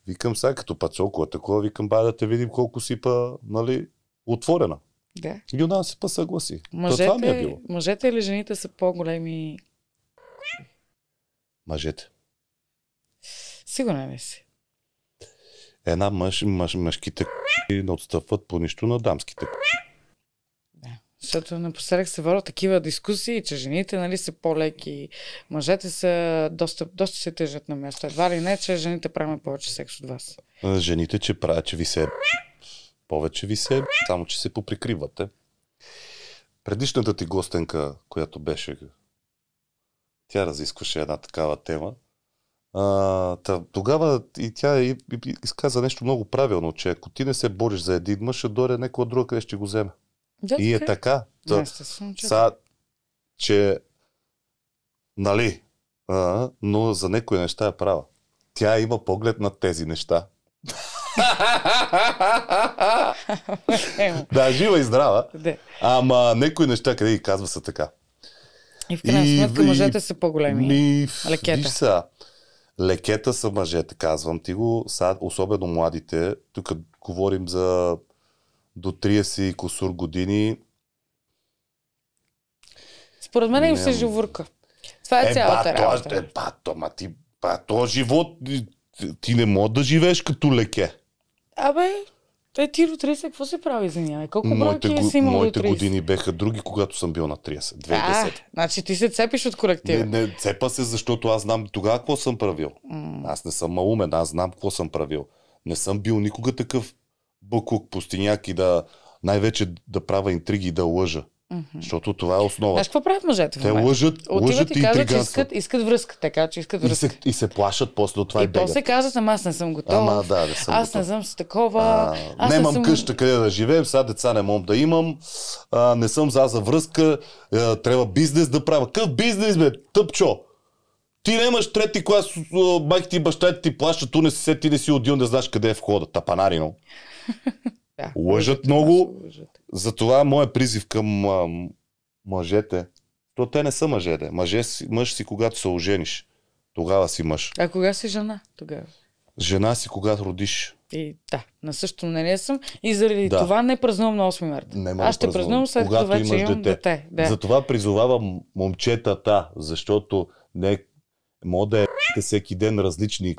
викам сега, като пацоко, такова, викам, бай да те видим колко сипа, нали, отворена. Да. Юна се па съгласи. Мъжете, това ми е било. мъжете или жените са по-големи мъжете. Сигурен ли си? Една мъж, мъж, мъжките кучи не отстъпват по нищо на дамските кучи. Да, защото напоследък се водят такива дискусии, че жените нали, са по-леки, мъжете са доста, доста се тежат на място. Едва ли не, че жените правят повече секс от вас. Жените, че правят, че ви се повече ви се, само че се поприкривате. Предишната ти гостенка, която беше тя разискваше една такава тема. А, та, тогава и тя и, и, и, изказа нещо много правилно, че ако ти не се бориш за един мъж, ще дойде някой друг, къде ще го вземе. Да, и е така. Е. Да, да, че... Са, че, нали, а, но за някои неща е права. Тя има поглед на тези неща. [LAUGHS] да, жива и здрава. Ама някои неща, къде ги казва са така. И в крайна сметка и, мъжете са по-големи. Ми, лекета. Виж са, лекета са мъжете, казвам ти го. Са, особено младите. Тук говорим за до 30 и косур години. Според мен им се живурка. Това е, е цялата ба, работа. То, е, ба, то, ма ти, ба, то живот, ти не можеш да живееш като леке. Абе, те ти до 30 какво се прави, извинявай? Колко моите, бройки си имал Моите до 30? години беха други, когато съм бил на 30. 2010. А, значи ти се цепиш от коректива. Не, не, цепа се, защото аз знам тогава какво съм правил. Mm. Аз не съм малумен, аз знам какво съм правил. Не съм бил никога такъв бъкук, пустиняк и да най-вече да правя интриги и да лъжа. Mm-hmm. Защото това е основа. Знаеш какво правят мъжете? Те лъжат, Отиват лъжат и, казват, че искат, искат връзка, така че искат връзка. И се, и се плашат после от това и, и бегат. после казват, ама аз не съм готов. Ама, да, не съм аз готов. не съм с такова. А, аз немам не съм... къща къде да живеем, сега деца не мога да имам. А, не съм за, за връзка. А, трябва бизнес да правя. Къв бизнес, бе? Тъпчо! Ти нямаш трети клас, майки ти и баща ти, ти плащат, ту не си ти не си отдил, не знаеш къде е входа. Тапанарино. [LAUGHS] да, лъжат много. Лъжат. Затова моят призив към а, мъжете, то те не са мъжете. Мъже, мъж си когато се ожениш. Тогава си мъж. А кога си жена тогава? Жена си когато родиш. И да, на същото мнение съм. И заради да. това не празнувам на 8 марта. Не Аз ще празнувам след когато това, че имам дете. Да. Затова призовавам момчетата, защото не мога е да е всеки ден различни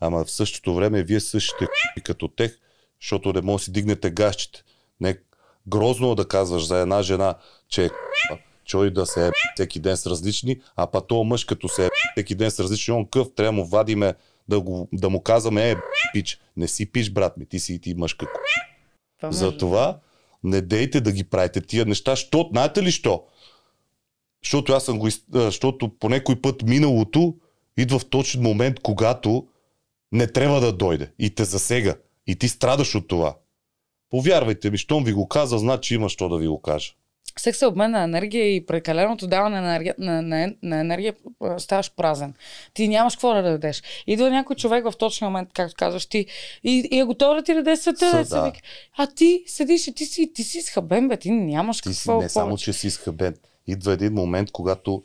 ама в същото време вие същите като тех, защото не може да си дигнете гащите. Нека грозно е да казваш за една жена, че е че да се е всеки ден с различни, а па то мъж като се е всеки ден с различни, он къв, трябва му вадиме да, го, да му казваме, е, пич, не си пич, брат ми, ти си и ти мъжка. Затова не дейте да ги правите тия неща, що, знаете ли що? Защото аз съм го, защото по някой път миналото идва в точен момент, когато не трябва да дойде и те засега. И ти страдаш от това. Повярвайте ми, щом ви го каза, значи има що да ви го кажа. Секс е обмен на енергия и прекаленото даване на енергия, на, на, на енергия ставаш празен. Ти нямаш какво да дадеш. Идва някой човек в точния момент, както казваш ти, и, и е готов да ти даде света. да. Си, А ти седиш и ти си, ти си схабен, бе, ти нямаш ти какво си, Не повече. само, че си схабен. Идва един момент, когато,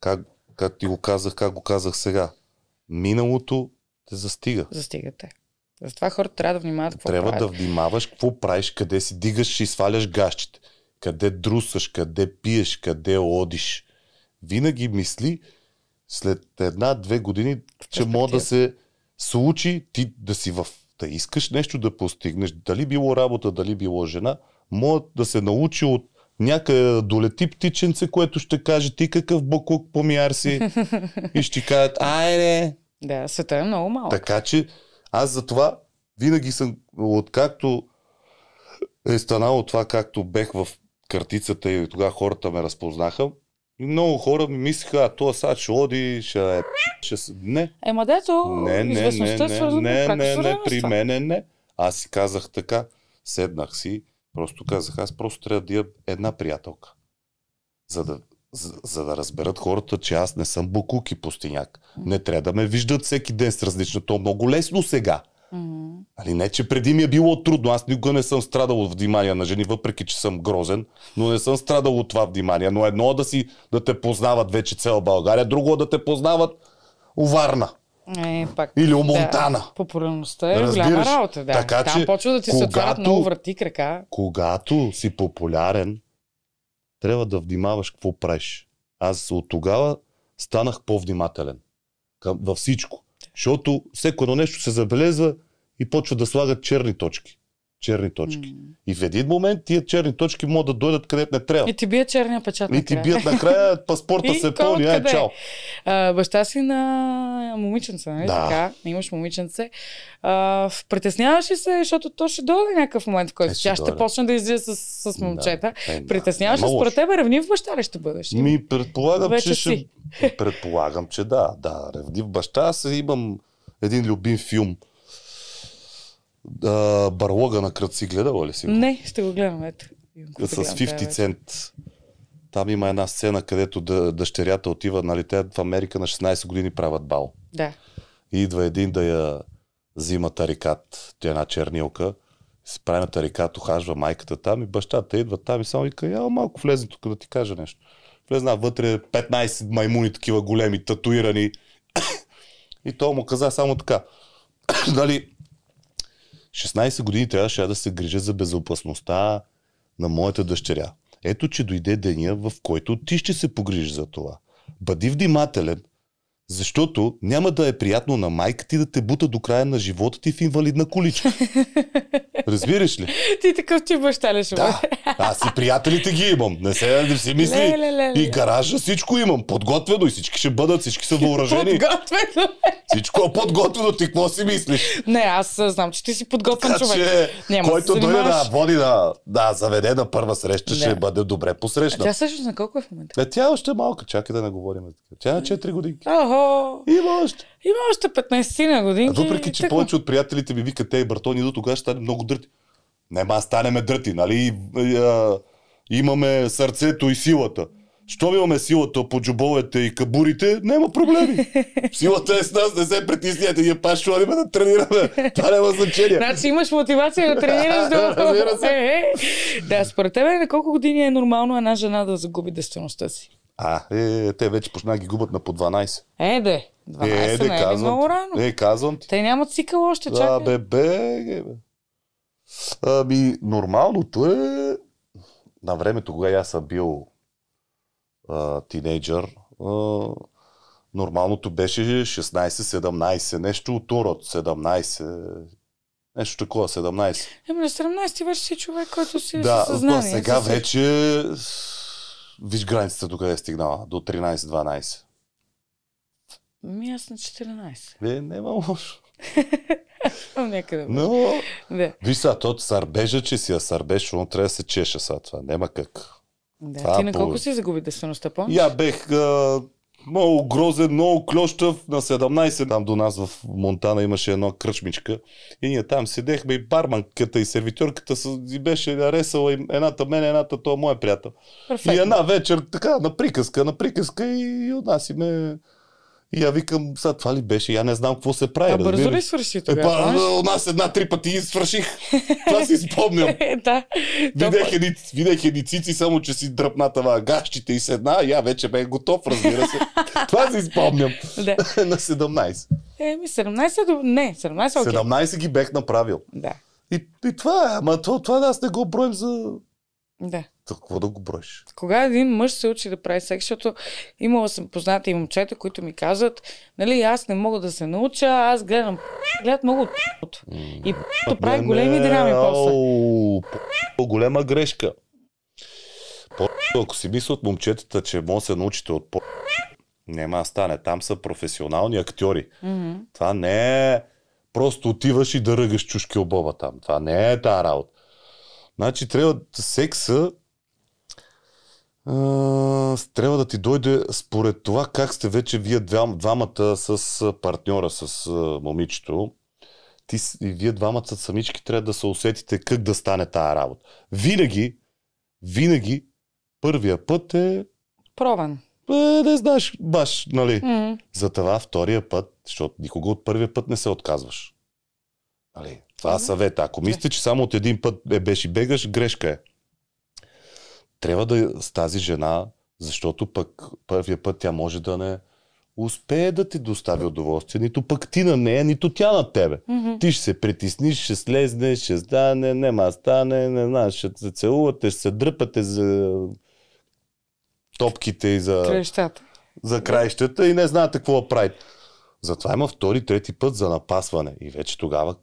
как, как ти го казах, как го казах сега, миналото те застига. Застигате. Затова хората трябва да внимават какво Трябва правят. да внимаваш какво правиш, къде си дигаш и сваляш гащите, къде друсаш, къде пиеш, къде одиш. Винаги мисли след една-две години, че може да се случи ти да си в... да искаш нещо да постигнеш, дали било работа, дали било жена, мога да се научи от някъде да долети птиченце, което ще каже ти какъв бокук помяр си [LAUGHS] и ще кажат, айде. Да, света е много малко. Така че аз затова винаги съм, откакто е станало това, както бех в картицата и тогава хората ме разпознаха, и много хора ми мислиха, а това сега ще оди, ще е... Ще... Не. Ема дето, не, не, известността не, не, не, не, не, не, при мене не. Аз си казах така, седнах си, просто казах, аз просто трябва да я една приятелка, за да за, за да разберат хората, че аз не съм букук и пустиняк. Не трябва да ме виждат всеки ден с различно. То е много лесно сега. Mm-hmm. Али не, че преди ми е било трудно. Аз никога не съм страдал от внимание на жени, въпреки че съм грозен, но не съм страдал от това внимание. Но едно е да си да те познават вече цяла България, друго е да те познават уварна. Е, пак, Или у Монтана. Да, популярността е Разбираш? голяма работа. Да. Така, Там че, почва да ти се отварят много врати крака. Когато си популярен, трябва да внимаваш какво правиш. Аз от тогава станах по-внимателен към, във всичко. Защото всеко едно нещо се забелезва и почва да слагат черни точки черни точки. Mm. И в един момент тия черни точки могат да дойдат където не трябва. И ти бият черния печат. И ти бият накрая, [LAUGHS] паспорта се е пълни, ай, е, чао. А, баща си на момиченце, нали? Да. Така, имаш момиченце. А, притесняваш ли се, защото то ще дойде някакъв момент, в който е, тя ще, ще почне да излиза с, с момчета. Да. Е, притесняваш ли според теб, ревнив баща ли ще бъдеш? Ми предполагам, Вече че си. ще... Предполагам, че да. Да, ревнив баща. Аз имам един любим филм а, барлога на кръци гледала ли си? Не, ще го гледам, ето. С 50 цент. Там има една сцена, където дъщерята отива, нали, те в Америка на 16 години правят бал. Да. И идва един да я взима тарикат, тя е една чернилка, Се прави на тарикат, охажва майката там и бащата идва там и само вика, я малко влезе, тук да ти кажа нещо. Влезна вътре 15 маймуни такива големи, татуирани. [COUGHS] и то му каза само така. [COUGHS] нали, 16 години трябваше да се грижа за безопасността на моята дъщеря. Ето, че дойде деня, в който ти ще се погрижиш за това. Бъди внимателен, защото няма да е приятно на майка ти да те бута до края на живота ти в инвалидна количка. [LAUGHS] Разбираш ли? Ти такъв ти баща ли ще Да, аз и приятелите ги имам. Не се да си мисли. Ле, ле, ле, ле. И гаража всичко имам. Подготвено и всички ще бъдат, всички са въоръжени. подготвено. Всичко е подготвено. Ти какво си мислиш? Не, аз знам, че ти си подготвен така, човек. Че, няма който да дойде да води да, да заведе на първа среща, не. ще бъде добре посрещна. А тя също на колко е в момента? Е, тя е още малка, чакай да не говорим. Тя е на 4 години. Ага. Има още. Има още 15 на години. въпреки, че така. повече от приятелите ми викат, ей, Бартони, до тогава ще стане много дърти. Нема, станеме дърти, нали? имаме сърцето и силата. Щом имаме силата по джобовете и кабурите, няма проблеми. [LAUGHS] Силата е с нас, не се притисняте, ние па ще да тренираме. Това няма значение. Значи имаш мотивация да тренираш до... [LAUGHS] Разбира се. Е, е. Да, според тебе на колко години е нормално една жена да загуби действеността си? А, е, е, е, те вече почна ги губят на по 12. Е, бе, 12 е, е, бе, не е казвам, е много рано. Е, казвам ти. Те нямат цикъл още, чакай. А, бе, бе, бе. Ами, нормалното е... На времето, кога аз съм бил а, тинейджър, а, нормалното беше 16-17, нещо от урод, 17, Нещо такова, 17. Еми на 17 вече си човек, който си да, съзнание. Да, сега вече Виж границата до къде е стигнала? До 13-12. Ми аз на 14. Не, няма лошо. [LAUGHS] Ами, Някъде. Но, да. виж сега, то сърбежа, че си я сърбеш, но трябва да се чеша, сега това. Няма как. Да, това ти на колко по... си загуби девствеността, помниш? Я бех а, много грозен, много клющав. На 17 там до нас в Монтана имаше една кръчмичка. И ние там седехме и барманката и сервитьорката и беше наресала едната мен, едната това моя приятел. Perfect. И една вечер така на приказка, на приказка и отнасиме и я викам, сега това ли беше? Я не знам какво се прави. А бързо ли свърши това? Е, у нас една, три пъти и свърших. Това си спомням. [LAUGHS] да. Видях едни, видях едни цици, само че си дръпната това гащите и седна. Я вече бе готов, разбира се. [LAUGHS] това си спомням. [LAUGHS] на 17. Еми, 17, не, 17, okay. 17 ги бех направил. Да. И, и това, е, ама това, това аз не го броим за... Да какво да го броиш? Кога един мъж се учи да прави секс, защото имала съм познати момчета, които ми казват, нали, аз не мога да се науча, аз гледам, гледат много от mm, И то прави големи е, драми после. Голема грешка. Ако си мисля от момчетата, че може да се научите от по няма да стане. Там са професионални актьори. Mm-hmm. Това не е просто отиваш и да ръгаш чушки обоба там. Това не е тази работа. Значи трябва секса трябва да ти дойде според това как сте вече вие двамата с партньора, с момичето. Ти и вие двамата с самички трябва да се усетите как да стане тая работа. Винаги, винаги първия път е... Пробен. Е, не знаеш баш, нали? Mm. това втория път, защото никога от първия път не се отказваш. Нали? Това е съвет. Ако мислите, че само от един път е беше бегаш, грешка е трябва да е с тази жена, защото пък първия път тя може да не успее да ти достави удоволствие, нито пък ти на нея, нито тя на тебе. Mm-hmm. Ти ще се притесниш, ще слезнеш, ще стане, нема стане, не знаеш, ще се целувате, ще се дръпате за топките и за... Краищата. За краищата и не знаете какво да правите. Затова има втори, трети път за напасване. И вече тогава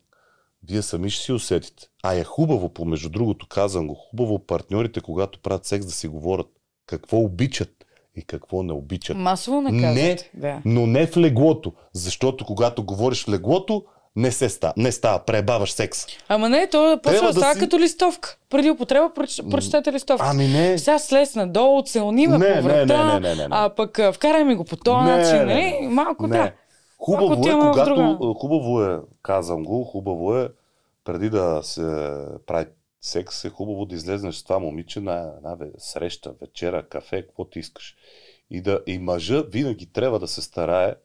вие сами ще си усетите. А е хубаво, помежду другото, казвам го, хубаво партньорите, когато правят секс, да си говорят какво обичат и какво не обичат. Масово казват. Не, да. но не в леглото, защото когато говориш в леглото, не се става, не става, пребаваш секс. Ама не, то е почва да става си... като листовка. Преди употреба прочетете листовка. Ами не. Сега слезна долу, целниме по врата, не, не, не, не, не, не. а пък вкарай ми го по този начин, не, не, нали? не, малко не. да. Хубаво е, когато, хубаво е, казвам го, хубаво е, преди да се прави секс, е хубаво да излезнеш с това момиче на една среща, вечера, кафе, какво ти искаш. И, да, и мъжа винаги трябва да се старае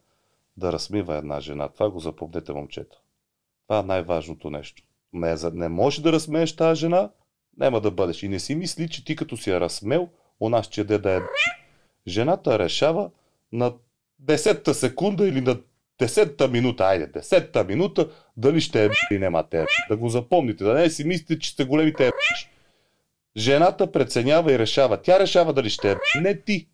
да размива една жена. Това го запомнете, момчета. Това е най-важното нещо. Не, не можеш да размееш тази жена, няма да бъдеш. И не си мисли, че ти като си я разсмел, нас ще да е... Жената решава на 10-та секунда или на десетта минута, айде, десетта минута, дали ще е или нема те. Да го запомните, да не си мислите, че сте големите те. Жената преценява и решава. Тя решава дали ще е. Не ти.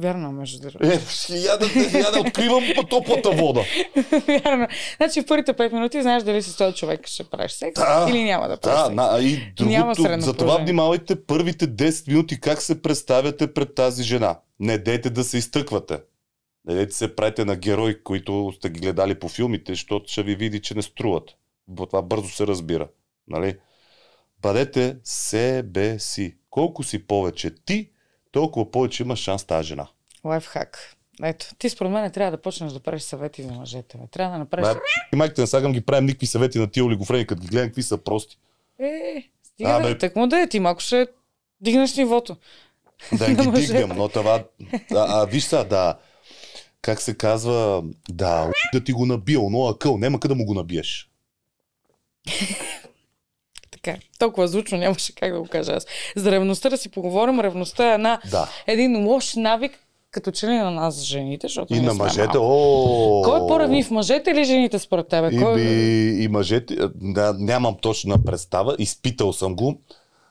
Вярно, между другото. Е, я да, я да откривам топлата вода. [LAUGHS] Вярно. Значи в първите 5 минути знаеш дали с този човек ще правиш секс да, или няма да правиш да, секс. Да, и другото, затова внимавайте първите 10 минути как се представяте пред тази жена. Не дейте да се изтъквате. Дайте нали, се правите на герои, които сте ги гледали по филмите, защото ще ви види, че не струват. Това бързо се разбира. Нали? Бъдете себе си. Колко си повече ти, толкова повече имаш шанс тази жена. Лайфхак. Ето, ти според мен трябва да почнеш да правиш съвети за мъжете. Ме. Трябва да направиш... Бе, майките не Сагам ги правим никакви съвети на тия олигофрени, като ги гледам, какви са прости. Е, стига а, да, бе... Е, так му да е, ти малко ще дигнеш нивото. Да [LAUGHS] ги дигнем, но това... А, а виж са, да, как се казва, да, да ти го набил, но акъл, няма къде да му го набиеш. [LAUGHS] така, толкова звучно нямаше как да го кажа аз. За ревността да си поговорим, ревността е една, да. един лош навик, като че ли на нас жените, защото И на мъжете, о Кой е по в мъжете или жените според тебе? И, Кой... Е- и, и мъжете, да, нямам точна представа, изпитал съм го,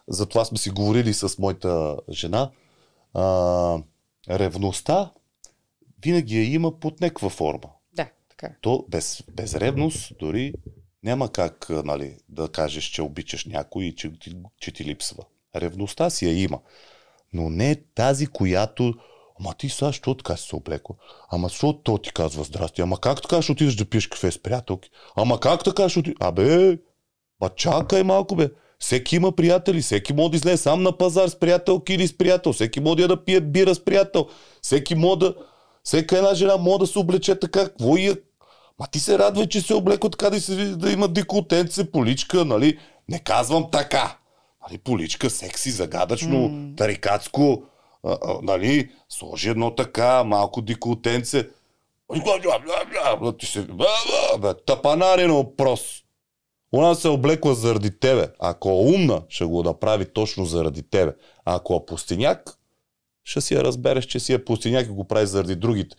затова сме си говорили с моята жена. А, ревността винаги я има под някаква форма. Да, така. Е. То без, без ревност дори няма как нали, да кажеш, че обичаш някой и че, че, ти липсва. Ревността си я има. Но не тази, която Ама ти сега, що така си се облекла? Ама що то ти казва здрасти? Ама как така ще отидеш да пиеш кафе с приятелки? Ама как така ще отидеш? Абе, ба чакай малко бе. Всеки има приятели, всеки може да излезе сам на пазар с приятелки или с приятел, всеки може да пие бира с приятел, всеки може да Всека една жена може да се облече така, какво е? Ма ти се радвай, че се облекла така да, си, да има декотенце, поличка, нали? Не казвам така. Нали, поличка, секси, загадъчно, mm. тарикатско, а, а, нали? Сложи едно така, малко декотенце. Ти се... Бе, тапанарен въпрос. Она се облекла заради тебе. Ако е умна, ще го направи точно заради тебе. А ако е пустиняк, ще си я разбереш, че си я пустиняк и го прави заради другите.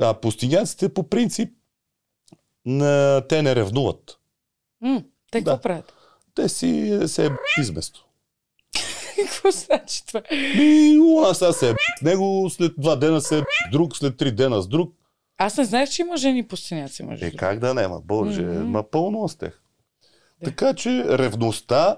А пустиняците по принцип на... те не ревнуват. Mm, те какво да. правят? Те си се е изместо. [LAUGHS] Какво значи това? Ми, она сега се е него, след два дена се е друг, след три дена с друг. Аз не знаех, че има жени пустиняци. Е, как да няма, боже, mm-hmm. ма пълно остех. Да. Така че ревността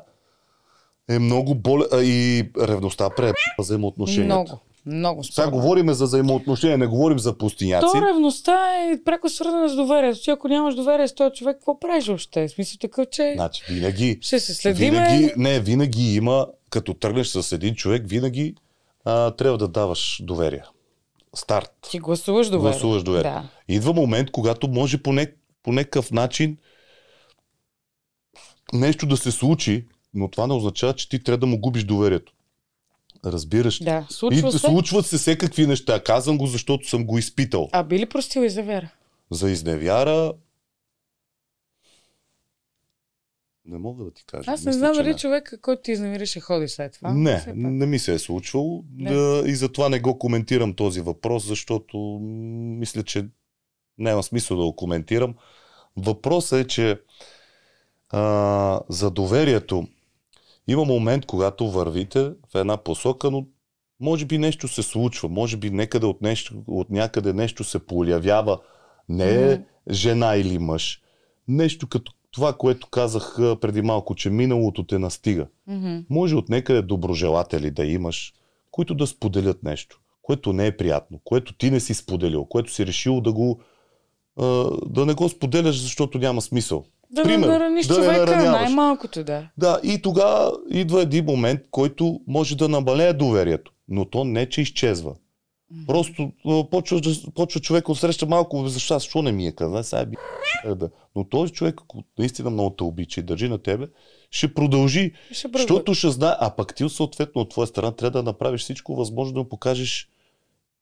е много боле... А, и ревността пре взаимоотношенията. Много. Много спорно. Сега говорим за взаимоотношения, не говорим за пустиняци. То ревността е пряко свързана с доверието. ако нямаш доверие с този човек, какво правиш въобще? В смисъл такъв, че... Значи, винаги... Ще се следим. Винаги, не, винаги има, като тръгнеш с един човек, винаги а, трябва да даваш доверие. Старт. Ти гласуваш доверие. Гласуваш доверие. Да. Идва момент, когато може по, не, по някакъв начин нещо да се случи, но това не означава, че ти трябва да му губиш доверието. Разбираш ли? Да, случва и, се. Случват се всекакви неща. Казвам го, защото съм го изпитал. А би ли простил изневяра? За изневяра... Не мога да ти кажа. Аз не Мисля, знам дали човек, който ти изневираш, ще ходи след това. Не, след не ми се е случвало. Да, и затова не го коментирам този въпрос, защото мисля, че няма смисъл да го коментирам. Въпросът е, че а, за доверието има момент, когато вървите в една посока, но може би нещо се случва, може би некъде от, нещо, от някъде нещо се появява. Не е жена или мъж. Нещо като това, което казах преди малко, че миналото те настига. Mm-hmm. Може от некъде доброжелатели да имаш, които да споделят нещо, което не е приятно, което ти не си споделил, което си решил да го. да не го споделяш, защото няма смисъл. Да не нараниш да човека, не най-малкото да. Да, и тогава идва един момент, който може да намалее доверието, но то не, че изчезва. Просто почва, почва човек среща малко, защо аз, защо не ми е каза, сега е би... Е да. Но този човек, ако наистина много те обича и държи на тебе, ще продължи, ще защото ще знае, а пък ти съответно от твоя страна трябва да направиш всичко възможно да му покажеш,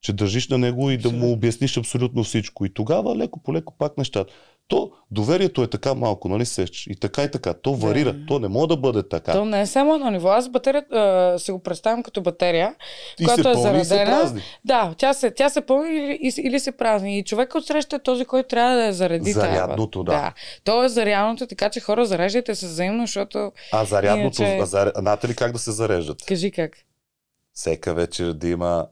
че държиш на него и да му обясниш абсолютно всичко. И тогава леко по леко пак нещата то доверието е така малко, нали сеч? И така и така. То варира. Да. То не може да бъде така. То не е само едно ниво. Аз батерия, а, си го представям като батерия, и която се е пълни, заредена. Се да, тя се, тя се пълни или, или се празни. И човек отсреща е този, който трябва да я зареди. Зарядното, да. да. То е зарядното, така че хора зареждайте се взаимно, защото. А зарядното, иначе... а зар... знаете ли как да се зареждат? Кажи как. Всека вечер да има.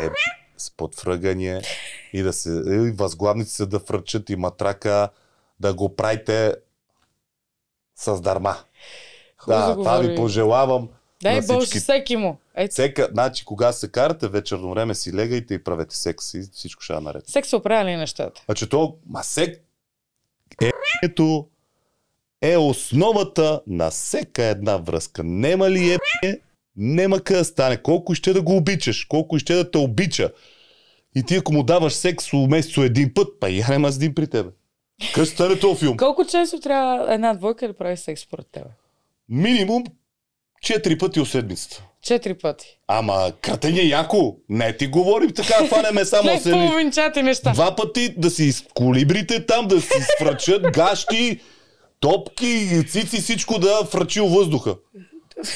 Е с подфръгане и да се, и възглавниците да фръчат и матрака да го правите с дарма. Хубаво да, това ви пожелавам. Дай Боже, всеки му. Всека, значи, кога се карате, вечерно време си легайте и правете секс и всичко ще е наред. Секс се оправя ли нещата? А че то, ма сек е, ето, е основата на всека една връзка. Нема ли е, нема къде стане. Колко ще да го обичаш, колко ще да те обича, и ти ако му даваш секс у месец един път, па я няма с един при тебе. Къде ще стане този филм? Колко често трябва една двойка да прави секс според тебе? Минимум 4 пъти от седмицата. Четири пъти. Ама, кратене яко. Не ти говорим така, фанеме само се. неща. Два пъти да си изколибрите там, да си свръчат гащи, топки, цици, всичко да фрачи въздуха.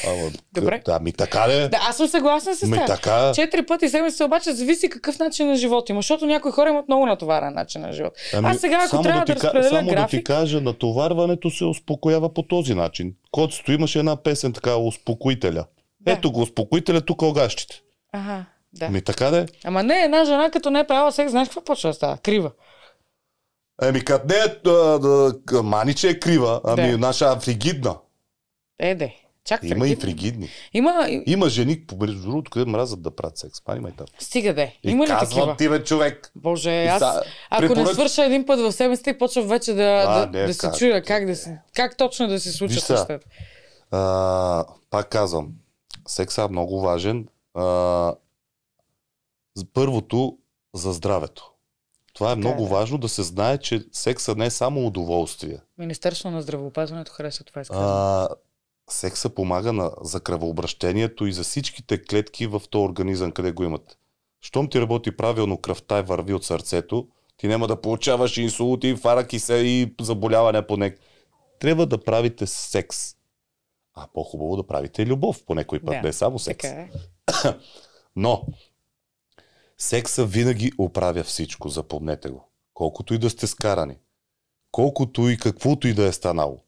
Ама, Добре. Да, ми така ли? Е? Да, аз съм съгласен с теб. Така... Четири пъти седмица, обаче зависи какъв начин на живот има, защото някои хора имат много натоварен начин на живот. Ами, аз сега, ако трябва да, ти, да разпределя само график... да ти кажа, натоварването се успокоява по този начин. Котсто имаше една песен така, успокоителя. Да. Ето го, успокоителя, тук огащите. Ага, да. Ми така да е? Ама не, една жена като не е правила секс, знаеш какво почва да става? Крива. Еми, като не е маниче е крива, ами да. наша фригидна. Е, де. Чак Има фригидни. и фригидни. Има, има жени, близо другото, къде мразят да правят секс. Пани май там. Стига бе. Има и ли казвам ти бе, човек. Боже, аз ако не свърша един път в себе си, почвам вече да, а, да, не, да се чуя как, да се, как точно да се случат нещата. Пак казвам, секса е много важен. А, първото за здравето. Това е много да. Е. важно да се знае, че секса не е само удоволствие. Министерство на здравеопазването хареса това изказване секса помага на, за кръвообращението и за всичките клетки в този организъм, къде го имат. Щом ти работи правилно, кръвта и е върви от сърцето, ти няма да получаваш инсулти, фараки се и заболяване по нек. Трябва да правите секс. А по-хубаво да правите любов по някой път, да, не само секс. Така е. [CLEARS THROAT] Но, секса винаги оправя всичко, запомнете го. Колкото и да сте скарани, колкото и каквото и да е станало.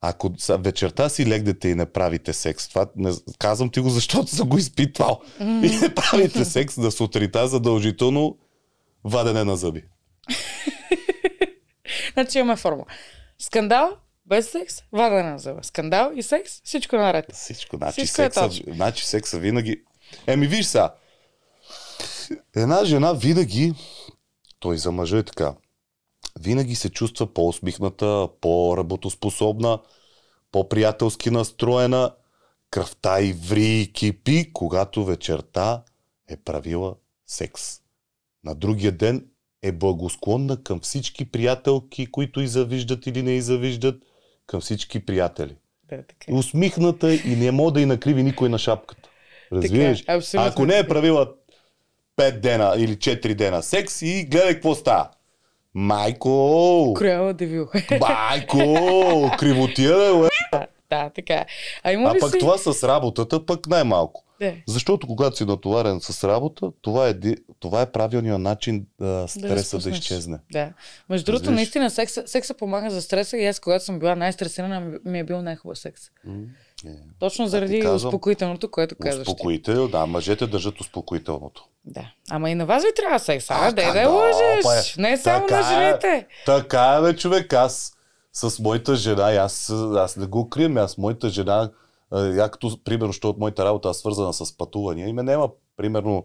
Ако вечерта си легнете и не правите секс, това не, казвам ти го, защото съм го изпитвал. mm И не правите секс да сутринта задължително вадене на зъби. [LAUGHS] значи имаме форма. Скандал, без секс, вадене на зъба. Скандал и секс, всичко наред. Всичко. Значи, всичко е секса, е значи секса винаги... Еми виж сега, една жена винаги, той за мъжа е така, винаги се чувства по-усмихната, по-работоспособна, по-приятелски настроена. Кръвта и ври и кипи, когато вечерта е правила секс. На другия ден е благосклонна към всички приятелки, които и завиждат или не и завиждат, към всички приятели. Да, така. Е. Усмихната и не мога да и накриви никой на шапката. Разбираш? Ако не е правила 5 дена или 4 дена секс и гледай какво става. Майко! Крояла девил. Майко! Кривотия е, Да, така. А, има а пък си... това с работата, пък най-малко. Де. Защото когато си натоварен с работа, това е, това е правилният начин да стреса да, да изчезне. Да. Между другото, наистина секса, секса помага за стреса и аз, когато съм била най-стресирана, ми е бил най-хубав секс. М-м. Не. Точно заради казвам, успокоителното, което казваш. Успокоител, да, мъжете държат успокоителното. Да. Ама и на вас ви трябва секс. А, да, да, лъжеш. Па, е. Не е само така, на жените. Така е, бе, човек. Аз с моята жена, аз, аз не го крием, аз моята жена, я като, примерно, що от моята работа, аз свързана с пътувания, и ме няма, примерно,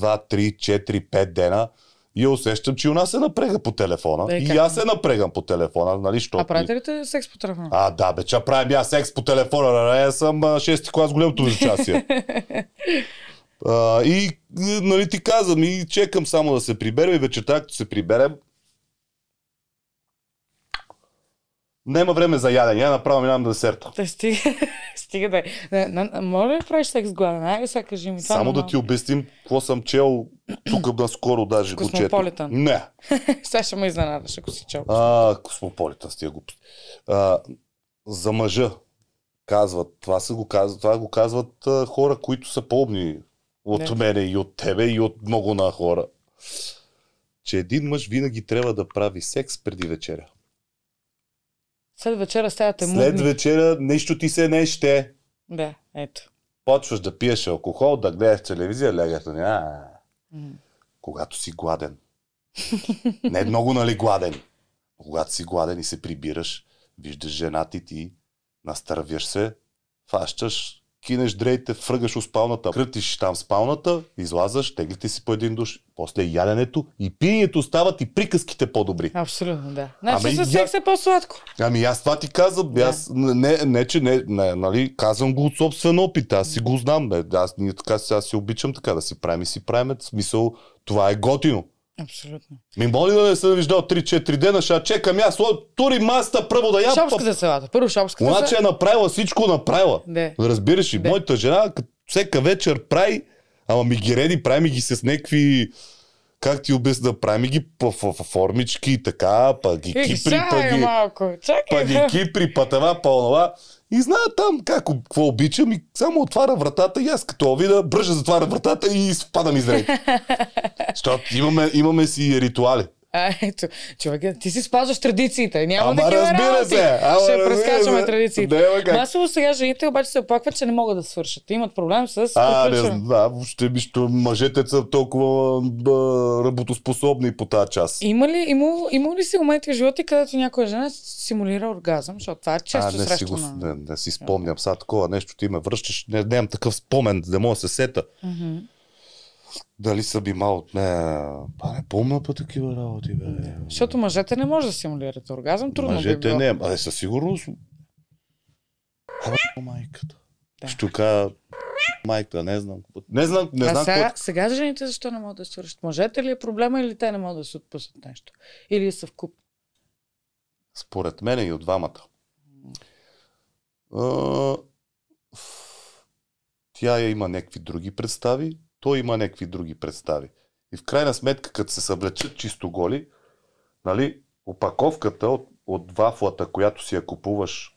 2, 3, 4, 5 дена, и усещам, че у нас се напрега по телефона. Да, е, и аз се напрегам по телефона, нали? Що... А правите ли те секс по телефона? А, да, бе, че правим аз секс по телефона. Аз съм 6-ти клас голямото участие. [LAUGHS] А, и нали, ти казвам, и чекам само да се приберем и вечерта, като се приберем, няма време за ядене. Я направо минавам на десерта. Те стига. Стига да е. Моля да правиш секс гладен? Айде сега кажи ми това. Само да ти обясним какво съм чел тук скоро даже го чета. Космополитън. Не. [LAUGHS] сега ще ме изненадаш, ако си чел. А, космополитън стига го. За мъжа казват, това, се го казват, това го казват а, хора, които са помни от не. мене и от тебе и от много на хора. Че един мъж винаги трябва да прави секс преди вечеря. След вечера ставате мудни. След вечера нищо ти се не ще. Да, ето. Почваш да пиеш алкохол, да гледаш телевизия, лягаш на нея. Когато си гладен. не много, нали, гладен. Когато си гладен и се прибираш, виждаш жена ти, ти настървяш се, фащаш, кинеш дрейте, фръгаш у спалната, крътиш там спалната, излазаш, теглите си по един душ, после яденето и пиенето стават и приказките по-добри. Абсолютно, да. Значи ами, с секс е по-сладко. Ами аз това ти казвам. Да. Аз, не, не, че не, не, нали, казвам го от собствен опит. Аз си го знам. Бе. Аз ние така аз си обичам така да си правим и си правим. В смисъл, това е готино. Абсолютно. Ми моли да не съм виждал 3-4 дена, ще чекам аз. Тури маста първо да я. Шапската е селата. Първо шапската. Значи е направила всичко, направила. Де. Разбираш ли? Моята жена всека вечер прави, ама ми ги реди, прави ми ги с някакви как ти обясна, да прави ги по в, в формички, така, па ги е, кипри, па ги, малко. Чакай, па ги кипри, па това, па онова. И знаят там как, какво обичам и само отваря вратата и аз като овида, бръжа затваря вратата и изпадам изред. [LAUGHS] Защото имаме, имаме си ритуали. А, ето, човек, ти си спазваш традициите. Няма ама да ги разбира се. Ама Ще прескачаме традициите. Масово сега жените обаче се оплакват, че не могат да свършат. Имат проблем с А, не, да, въобще, що мъжете са толкова да, работоспособни по тази част. Има ли, има, има ли си моменти в живота, където някоя жена симулира оргазъм? Защото това е често а, не Си го, не, не, си спомням. Сега такова нещо ти ме връщаш. Не, нямам такъв спомен, да мога да се сета. Mm-hmm. Дали са бима от нея? Па не помня по такива работи, бе. Защото мъжете не може да симулират оргазъм, трудно Мъжете би не, а със сигурност... А, майката. Да. Щука, майка, не знам. Не знам, не а знам. Сега, кой... сега жените защо не могат да се Мъжете ли е проблема или те не могат да се отпуснат нещо? Или са в куп? Според мен и от двамата. тя има някакви други представи, той има някакви други представи. И в крайна сметка, като се съблечат чисто голи, нали, опаковката от, от вафлата, която си я купуваш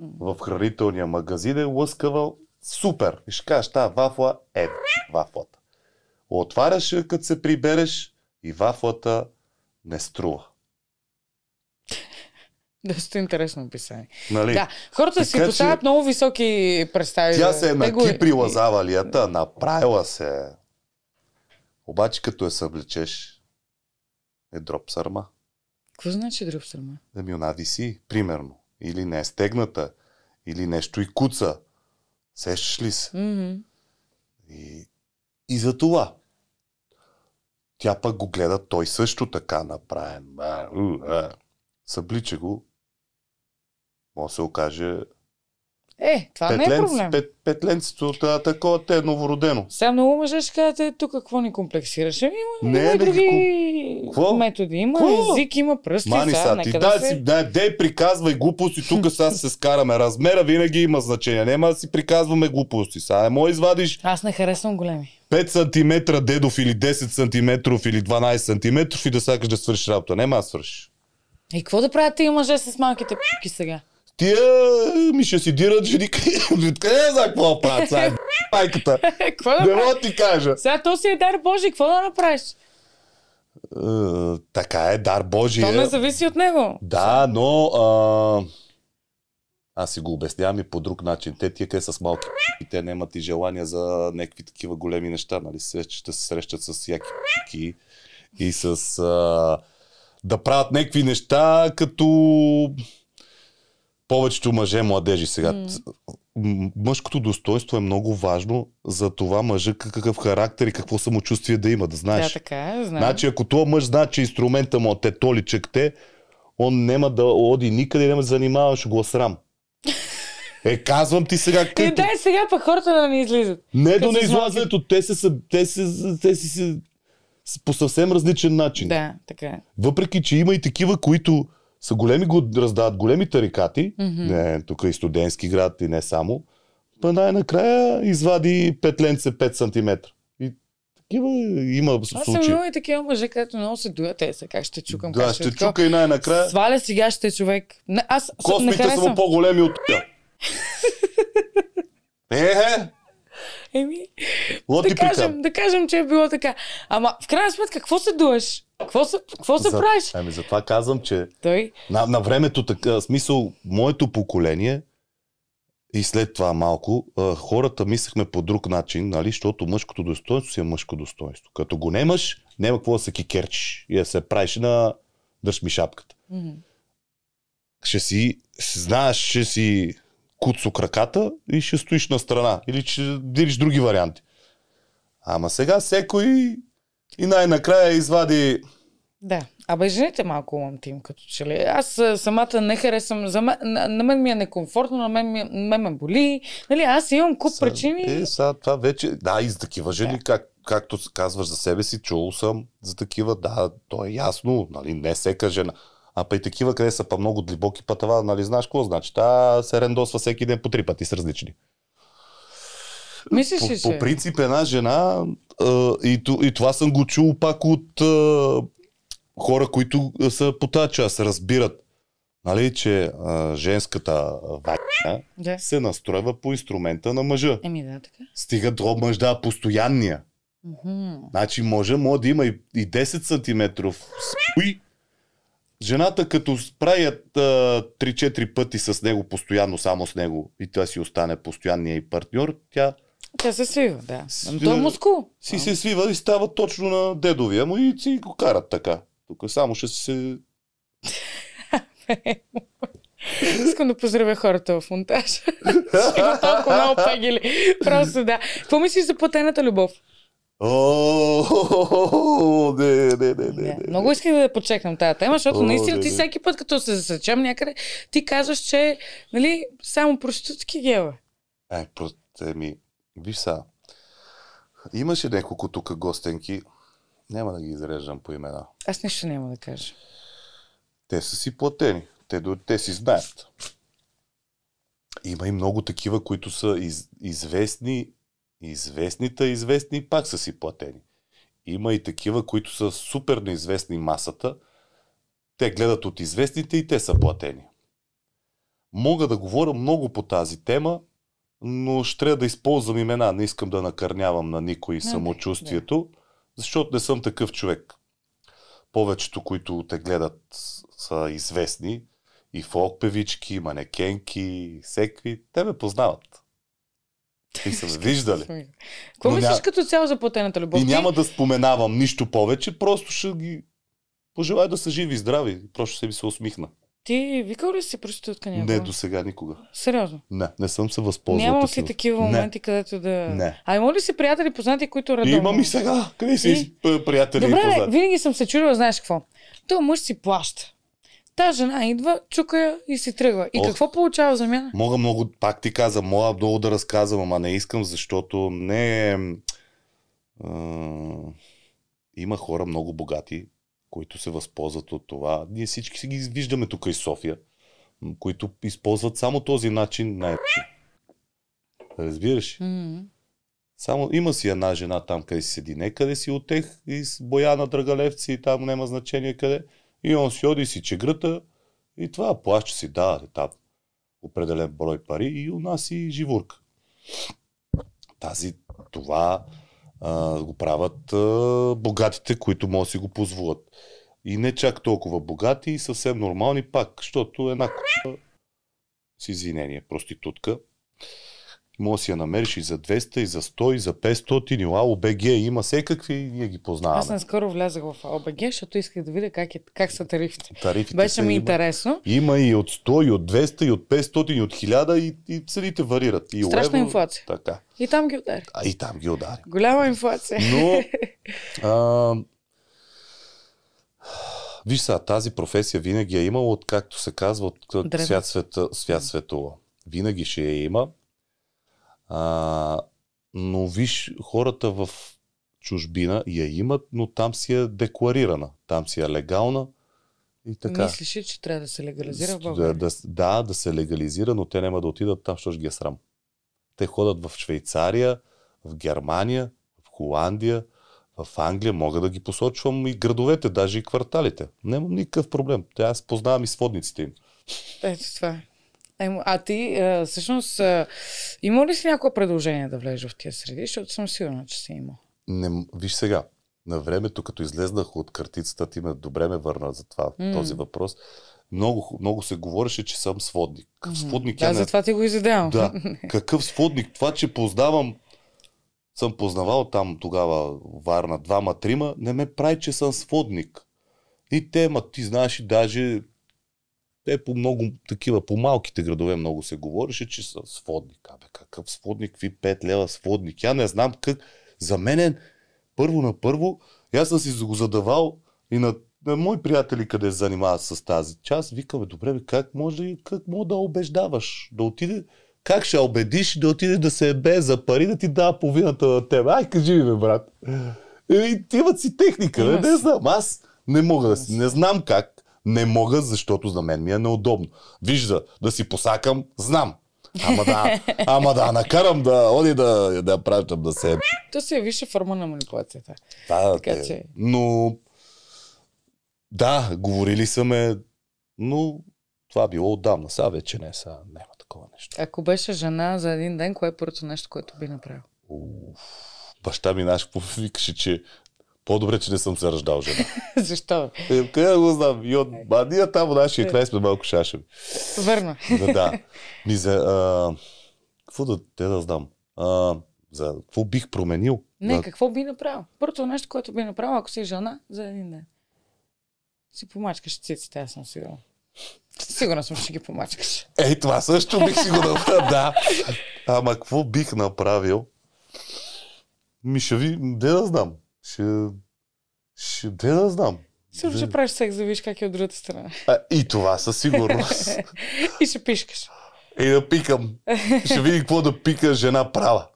в хранителния магазин е лъскава супер. И ще кажеш, та вафла е вафлата. Отваряш я, като се прибереш и вафлата не струва. [LAUGHS] Доста интересно описание. Нали? Да, хората така, си поставят че... много високи представи. Тя се е накиприла и... завалията, направила се. Обаче като я съвлечеш, е дроп сърма. Какво значи дроп сърма? ми онади си, примерно. Или не е стегната, или нещо и куца. Сещаш ли се? Mm-hmm. И, и за това. Тя пък го гледа той също така направен. Съблича го може да се окаже е, това петленц, не е проблем. Пет, петленцето, това такова те е новородено. Сега много мъже ще кажете, тук какво ни комплексираш? има, не, има други какво? методи. Има какво? език, има пръсти. Мани са, ти да, си, да, дей приказвай глупости, тук сега се скараме. Размера винаги има значение. Нема да си приказваме глупости. Сега е мой извадиш... Аз не харесвам големи. 5 см дедов или 10 см или 12 см и да сакаш да свършиш работа. Нема да свършиш. И какво да правят тия мъже с малките пушки сега? тия е, ми ще си дират жени. [LAUGHS] Откъде за какво правят сега? [LAUGHS] Майката. Какво да Не ти кажа. Сега то си е дар Божи, какво да направиш? Е, така е, дар Божи. То е. не зависи от него. Да, но а... аз си го обяснявам и по друг начин. Те тия къде са с малки [LAUGHS] и те нямат и желания за някакви такива големи неща, нали? Се, ще се срещат с яки и с а... да правят някакви неща, като повечето мъже младежи сега. Mm. Мъжкото достоинство е много важно за това мъжа какъв характер и какво самочувствие да има, да знаеш. Да, така е, знам. Значи ако това мъж знае, че инструмента му от толичък те, он няма да оди никъде, няма да занимава, ще го срам. [LAUGHS] Е, казвам ти сега като... Е, дай сега пък хората да ми излизат. Не до неизлизането, те се, те се, те се, по съвсем различен начин. Да, така е. Въпреки, че има и такива, които са големи, го раздават големи тарикати, mm-hmm. не, тук и студентски град и не само, па най-накрая извади петленце 5 см. И такива има Аз случаи. Аз съм имал и такива мъже, където много се дуят. Те са как ще чукам. Да, ще, е чука и най-накрая. Сваля сега ще човек. Не, аз, Космите са му по-големи от [LAUGHS] Е, е. Еми, да кажем, да кажем, че е било така. Ама в крайна сметка, какво се дуеш? Какво се, какво се за, правиш? Ами затова казвам, че Той... на, на времето, така, смисъл, моето поколение и след това малко, хората мислехме по друг начин, нали, защото мъжкото достоинство си е мъжко достоинство. Като го немаш, няма какво да се кикерчиш и да се правиш на дъжми ми шапката. Mm-hmm. Ще си, знаеш, ще си куцо краката и ще стоиш на страна. Или ще делиш други варианти. Ама сега всеко и, и най-накрая извади... Да, абе жените малко ламтим, като че ли. Аз самата не харесвам, за мен, на, на мен ми е некомфортно, на мен, ми, на мен ме боли. Нали, аз имам куп са, причини. Е, са, това вече, да, и за такива жени, да. как, както казваш за себе си, чул съм за такива, да, то е ясно, нали, не всека жена. А па и такива, къде са па много длибоки пътава, нали знаеш какво значи? Та се рендосва всеки ден по три пъти с различни. Мислиш по, по принцип една жена, и, и това съм го чул пак от хора, които са по тази част, разбират, нали, че женската вайна да. се настройва по инструмента на мъжа. Еми да, така. Стига до мъж да постоянния. Mm-hmm. Значи може, може да има и, и 10 см Жената като правят 3-4 пъти с него постоянно, само с него, и той си остане постоянния и партньор, тя... Тя се свива, да. С... Той е мускул. Си се свива и става точно на дедовия му и си го карат така. Тук само ще се... [LAUGHS] Искам да поздравя хората в монтаж. [LAUGHS] Сигурно толкова много пегели. Просто да. Какво мислиш за платената любов? Много исках да подчекнам тази тема, защото наистина ти всеки път, като се засечам някъде, ти казваш, че нали, само проститутки гела. Е, просто, ми, виса. са, имаше няколко тук гостенки, няма да ги изреждам по имена. Аз нещо няма да кажа. Те са си платени, те, те си знаят. Има и много такива, които са из, известни известните, известни пак са си платени. Има и такива, които са супер неизвестни масата. Те гледат от известните и те са платени. Мога да говоря много по тази тема, но ще трябва да използвам имена. Не искам да накърнявам на никой не, самочувствието, не. защото не съм такъв човек. Повечето, които те гледат, са известни и фолк певички, манекенки, секви. Те ме познават. Ти са виждали. Какво мислиш няма... като цяло за платената любов? И няма да споменавам нищо повече, просто ще ги пожелая да са живи и здрави. Просто ще ми се усмихна. Ти викал ли си проститутка някога? Не, до сега никога. Сериозно? Не, не съм се възползвал. Нямам си такива моменти, не. където да... Не. А има ли си приятели, познати, които радват? Имам и сега. Къде си и... Е, приятели Добре, и познати? винаги съм се чудила, знаеш какво. То мъж си плаща. Та жена идва, чука я и си тръгва. И Ох, какво получава замяна? Мога много, пак ти каза, мога много да разказвам, ама не искам, защото не е... Има хора много богати, които се възползват от това. Ние всички си ги виждаме тук и София, които използват само този начин на Разбираш? Mm-hmm. Само има си една жена там, къде си седи. Не къде си отех и с Бояна Драгалевци и там няма значение къде. И он си оди си чеграта и това плаща си да, там определен брой пари и у нас и живурка. Тази, това а, го правят а, богатите, които могат да си го позволят. И не чак толкова богати и съвсем нормални пак, защото една куча с извинение, проститутка, може да си я намериш и за 200, и за 100, и за 500, и ОБГ има всекакви, ние ги познаваме. Аз съм скоро влязах в ОБГ, защото исках да видя как, е, как са тарифите. тарифите Беше ми интересно. Има и от 100, и от 200, и от 500, и от 1000, и, и цените варират. И Страшна евро, инфлация. Така. И там ги удари. А, и там ги удари. Голяма инфлация. Но, [LAUGHS] а, Виж сега, тази професия винаги е имала, от както се казва, от свят, свят, свят светува. Винаги ще я има. А, но виж, хората в чужбина я имат, но там си е декларирана, там си е легална и така. Мислиш ли, че трябва да се легализира в България? Да, да, да се легализира, но те няма да отидат там, защото ги е срам. Те ходят в Швейцария, в Германия, в Холандия, в Англия, мога да ги посочвам и градовете, даже и кварталите. Нямам никакъв проблем. Те аз познавам и сводниците им. Ето това е. А ти, всъщност, има ли си някакво предложение да влезеш в тия среди? Защото съм сигурна, че си има. Не, виж сега, на времето, като излезнах от картицата, ти ме добре ме върна за това, mm. този въпрос. Много, много се говореше, че съм сводник. mm сводник да, я е не... затова ти го изядявам. Да. [LAUGHS] Какъв сводник? Това, че познавам съм познавал там тогава Варна, двама-трима, не ме прави, че съм сводник. И те, ма ти знаеш, и даже те по много такива, по малките градове много се говореше, че са сводник. Абе, какъв сводник, какви 5 лева сводник? Я не знам как. За мен е първо на първо, аз съм си го задавал и на на мои приятели, къде се занимават с тази част, викаме, добре, бе, как може, как може да убеждаваш? Да отиде, как ще убедиш да отиде да се бе за пари, да ти дава половината на тебе? Ай, кажи ми, бе, брат. Е, и, имат си техника, не, не знам. Аз не мога да си, не знам как. Не мога, защото за мен ми е неудобно. Вижда, да си посакам, знам. Ама да, [LAUGHS] ама да, накарам да оди да, да пращам да се... То си е висша форма на манипулацията. Да, така, те, че... но... Да, говорили са ме, но това било отдавна. Сега вече не, сега няма такова нещо. Ако беше жена за един ден, кое е първото нещо, което би направил? Уф, баща ми наш викаше, че по-добре, че не съм се раждал жена. [LAUGHS] Защо? Е, къде го знам? И от... Бадия там там нашия край сме малко шашеви. Върна. Да, да. Ми за... А... Какво да те да знам? А... За какво бих променил? Не, на... какво би направил? Първото нещо, което би направил, ако си жена, за един ден. Си помачкаш циците, аз съм сигурна. Сигурна съм, че ги помачкаш. Ей, това също бих си го направил, да. Ама какво бих направил? Мишави, ви, де да знам. Ще... ще... Де да знам. Сигурно ще правиш секс, да видиш как е от другата страна. А, и това със сигурност. [LAUGHS] и ще пишкаш. И да пикам. Ще види какво да пика жена права.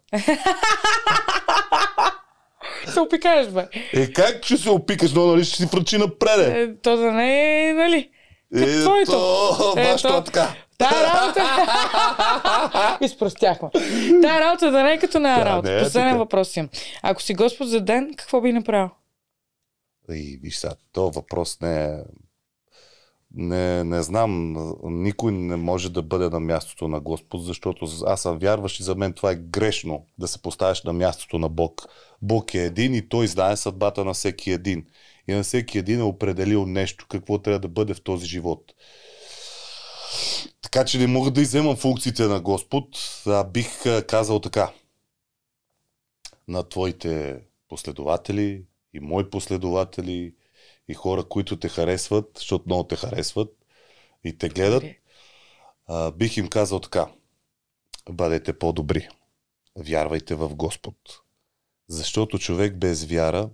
[LAUGHS] се опикаеш, бе. Е, как ще се опикаш, но нали ще си връчи напред? Е, то да не е, нали? Ето, ето, Ето, ето, Та е работа... [LAUGHS] Изпростяхме. Та е работа да не е като на работа. Да, е Последен въпрос имам. Ако си Господ за ден, какво би направил? И виж сега, то въпрос не е... Не, не знам, никой не може да бъде на мястото на Господ, защото аз съм вярващ и за мен това е грешно да се поставиш на мястото на Бог. Бог е един и Той знае съдбата на всеки един и на всеки един е определил нещо, какво трябва да бъде в този живот. Така че не мога да изземам функциите на Господ, а бих казал така. На твоите последователи и мои последователи и хора, които те харесват, защото много те харесват и те гледат, а, бих им казал така. Бъдете по-добри. Вярвайте в Господ. Защото човек без вяра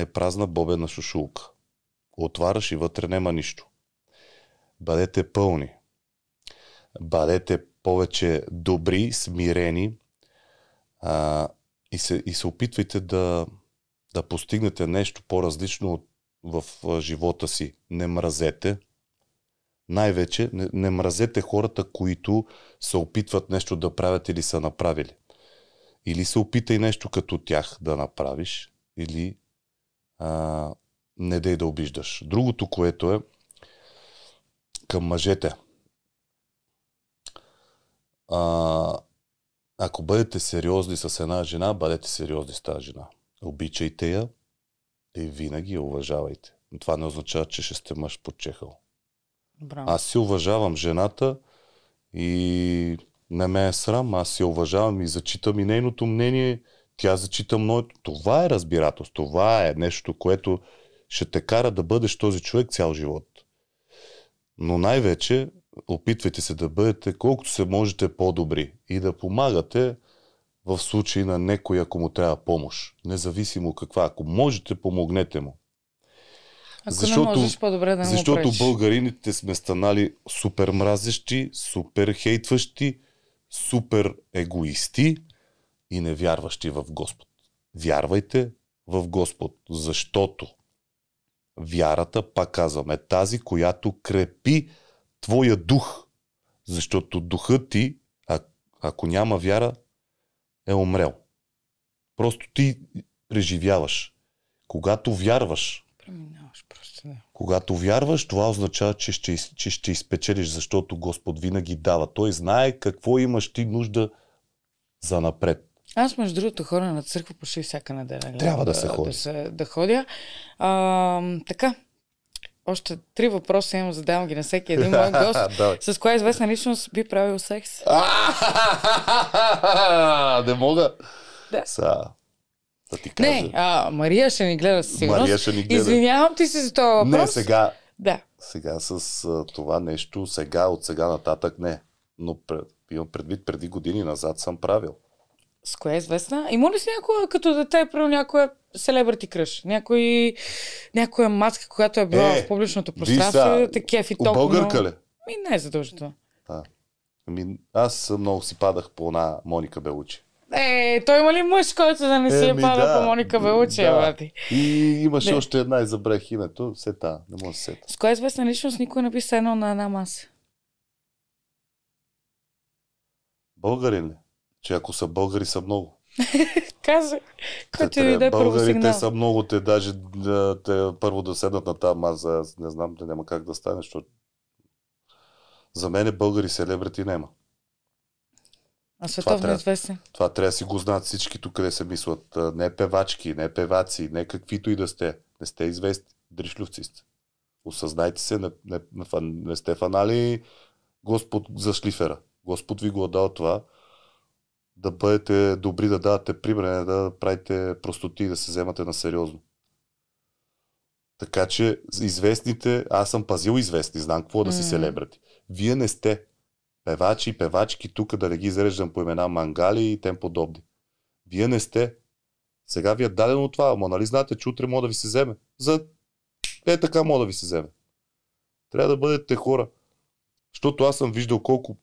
е празна бобена шушулка. Отваряш и вътре няма нищо. Бъдете пълни. Бъдете повече добри, смирени а, и, се, и се опитвайте да, да постигнете нещо по-различно в живота си. Не мразете. Най-вече не, не мразете хората, които се опитват нещо да правят или са направили. Или се опитай нещо като тях да направиш, или а, не дей да обиждаш. Другото, което е към мъжете. А, ако бъдете сериозни с една жена, бъдете сериозни с тази жена. Обичайте я и винаги я уважавайте. Но това не означава, че ще сте мъж под чехъл. Браво. Аз си уважавам жената и не ме е срам, аз си уважавам и зачитам и нейното мнение тя зачита многото. Това е разбирателство. Това е нещо, което ще те кара да бъдеш този човек цял живот. Но най-вече опитвайте се да бъдете колкото се можете по-добри и да помагате в случай на некой, ако му трябва помощ. Независимо каква. Ако можете, помогнете му. Ако защото, не можеш, по-добре да не Защото българините сме станали супер мразещи, супер хейтващи, супер егоисти и невярващи в Господ. Вярвайте в Господ, защото вярата, пак казваме, е тази, която крепи твоя дух. Защото духът ти, ако няма вяра, е умрел. Просто ти преживяваш. Когато вярваш, преминаваш просто. Да. Когато вярваш, това означава, че ще, че ще изпечелиш, защото Господ винаги дава. Той знае какво имаш ти нужда за напред. Аз, между другото, хора на църква почти всяка неделя. Трябва да, да се ходи. Да, се, да ходя. А, така, още три въпроса имам, задавам ги на всеки един мой [LAUGHS] гост. с коя известна личност би правил секс? [LAUGHS] Не мога. Да. Са, да ти кажа. Не, а, Мария ще ни гледа със сигурност. Мария ще ни гледа. Извинявам ти се за това въпрос. Не, сега. Да. Сега с а, това нещо, сега, от сега нататък не. Но пред, имам предвид преди години назад съм правил. С коя е известна? Има ли си някоя като дете, при някоя селебрити кръж? Някой, някоя маска, която е била е, в публичното пространство, да те кефи толкова. Българка ли? Ми не е задължително. Ами, аз много си падах по на Моника Белучи. Е, той има ли мъж, който да не си е, е пада да, по Моника Белучи, да. Бати? И имаше още една и забрех името. Сета, не мога да се сета. С коя известна личност никой не би седнал на една маса? Българин ли? че ако са българи, са много. [LAUGHS] Каза, който и да е Българите са много, те даже да, те, първо да седнат на тази аз не знам, да няма как да стане, защото за мен е българи селебрити няма. А световно това известен. това трябва да си го знаят всички тук, къде се мислят. Не певачки, не певаци, не каквито и да сте. Не сте известни. Дришлювци сте. Осъзнайте се, не, не, не, не сте фанали Господ за шлифера. Господ ви го е дал това да бъдете добри, да давате пример, да правите простоти и да се вземате на сериозно. Така че известните, аз съм пазил известни, знам какво да да mm. селебрати. Вие не сте певачи и певачки тук да не ги изреждам по имена мангали и тем подобни. Вие не сте. Сега ви е дадено това, ама нали знаете, че утре мога да ви се вземе. За... Е така мога да ви се вземе. Трябва да бъдете хора. Защото аз съм виждал колко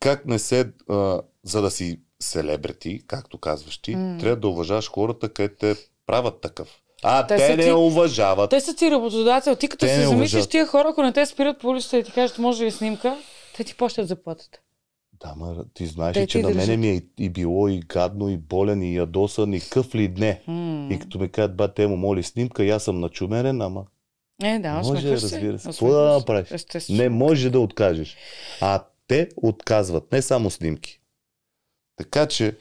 как не се, а, за да си селебрити, както казваш ти, mm. трябва да уважаваш хората, където те правят такъв. А, те, те не ти, уважават. Те са ти работодател. Ти като те си замислиш тия хора, ако не те спират по улицата и ти кажат, може ли снимка, те ти плащат заплатата. Да, ма, ти знаеш, те, че ти на мене ми е и било и гадно, и болен, и ядосан, и къв ли дне. Mm. И като ми кажат, ба, те му моли снимка, аз съм начумерен, ама... Е, да, може, разбира се. Какво да направиш? Не може да откажеш. А те отказват. Не само снимки. Така че,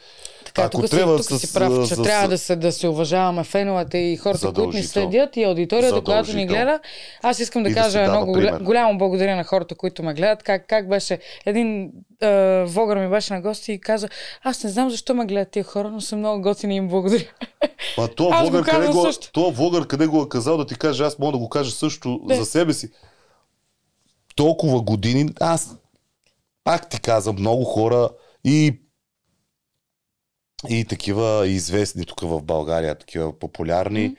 така, ако тук трябва... Си, тук с, си прав, че за, трябва да се, да се уважаваме феновете и хората, които ни следят и аудиторията, която ни гледа. Аз искам да и кажа да едно голямо благодаря на хората, които ме гледат. Как, как беше? Един е, вогър ми беше на гости и каза, аз не знам защо ме гледат тия хора, но съм много готини и им благодаря. А [LAUGHS] това вогър, къде го, също. това вогър къде го е казал да ти каже, аз мога да го кажа също Де. за себе си. Толкова години, аз пак ти каза, много хора и и такива известни тук в България, такива популярни mm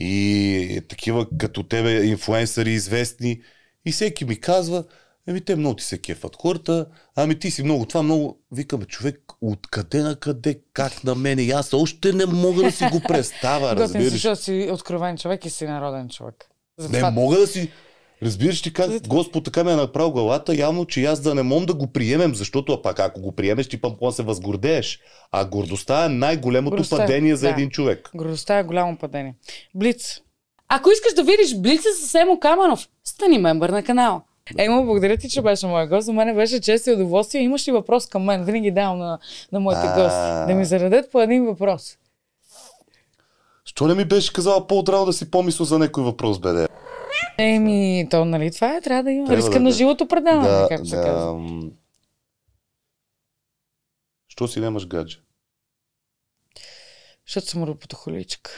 и такива като тебе инфуенсъри известни. И всеки ми казва, еми те много ти се кефат хората, ами ти си много това, много. Викаме, човек, откъде на къде, как на мене, и аз още не мога да си го представя, разбираш. [LAUGHS] Готин си, си откровен човек и си народен човек. За не това... мога да си... Разбираш ли как Господ така ме е направил главата, явно, че аз да не мога да го приемем, защото а пак ако го приемеш, ти пампон се възгордееш. А гордостта е най-голямото гордостта, е, падение за да. един човек. Гордостта е голямо падение. Блиц. Ако искаш да видиш Блица е с Емо Каманов, стани мембър на канала. Емо, благодаря ти, че беше моя гост. За мен беше чест и удоволствие. Имаш ли въпрос към мен? Винаги давам на, на моите а... гости. Да ми заредят по един въпрос. Що не ми беше казала по-отрано да си помисля за някой въпрос, бе, Еми, то, нали, това е, трябва да има риска да, на е. живото предаване, да, както да, се казва. Що си нямаш гадже? Защото съм роботохоличка.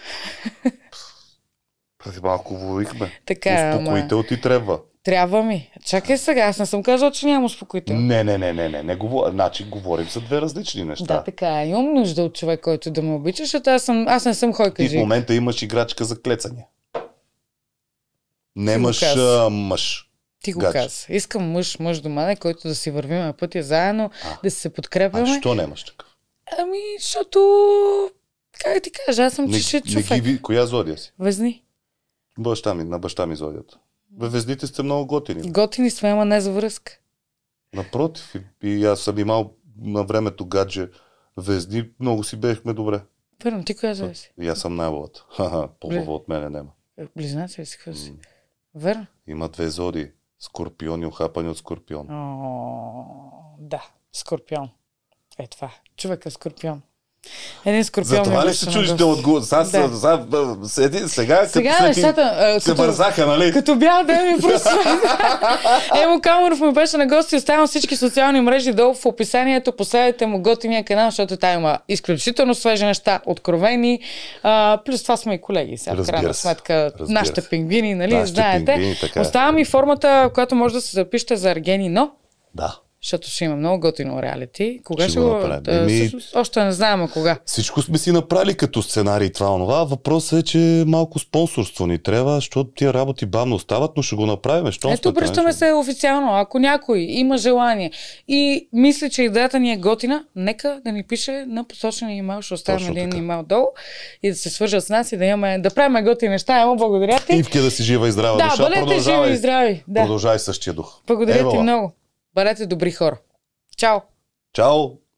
Преди малко говорихме. Така, Успокоител ама... ти трябва. Трябва ми. Чакай сега, аз не съм казал, че няма успокоител. Не, не, не, не, не, не говоря. Значи говорим за две различни неща. Да, така. Имам нужда от човек, който да ме обича, защото аз, съм, аз не съм хойка. Ти в момента имаш играчка за клецане. Немаш мъж. Ти го Гадже. каза. Искам мъж, мъж до мене, който да си вървим на пътя заедно, а, да се подкрепяме. А защо нямаш такъв? Ами, защото... Как ти кажа, аз съм не, чешит човек. Не ги, коя зодия си? Везни. Баща ми, на баща ми зодията. Бе, вездите сте много готини. Готини сме, ама не за връзка. Напротив, и, и аз съм имал на времето гадже везди, много си бехме добре. Първо, ти коя зодия си? аз съм най [LAUGHS] Ха-ха, по от мене няма. Е, близнаци ли си? Какво си? Вър, Има две зори. Скорпион и охапани от скорпион. О, да, скорпион. Е това. Човека е скорпион. Един скорпион. За това ли се чудиш да отговоря? Сега, да. сега, сега, е сега, като нещата, се бързаха, нали? Като бял ден ми просто... [LAUGHS] Емо Камеров ми беше на гости. Оставям всички социални мрежи долу в описанието. Последайте му готиния е канал, защото там има изключително свежи неща, откровени. А, плюс това сме и колеги сега, в крайна сметка. нашите пингвини, нали? Нашите знаете. Пингвини, така. Е. Остава ми формата, която може да се запишете за Аргени, но... Да. Защото ще има много готино реалити. Кога ще, ще го направим? Да, още не знаем кога. Всичко сме си направили като сценарий това онова. Въпросът е, че малко спонсорство ни трябва, защото тия работи бавно остават, но ще го направим. Щом Ето, обръщаме се официално. Ако някой има желание и мисли, че идеята ни е готина, нека да ни пише на посочения имейл. Ще оставим един така. имейл долу и да се свържат с нас и да, имаме, да правим готини неща. Ема благодаря ти. Ивки да си жива и здрава да, душа. Бъдете живи и здрави. Да. Продължай същия дух. Благодаря Ева. ти много. Бъдете добри хора. Чао! Чао!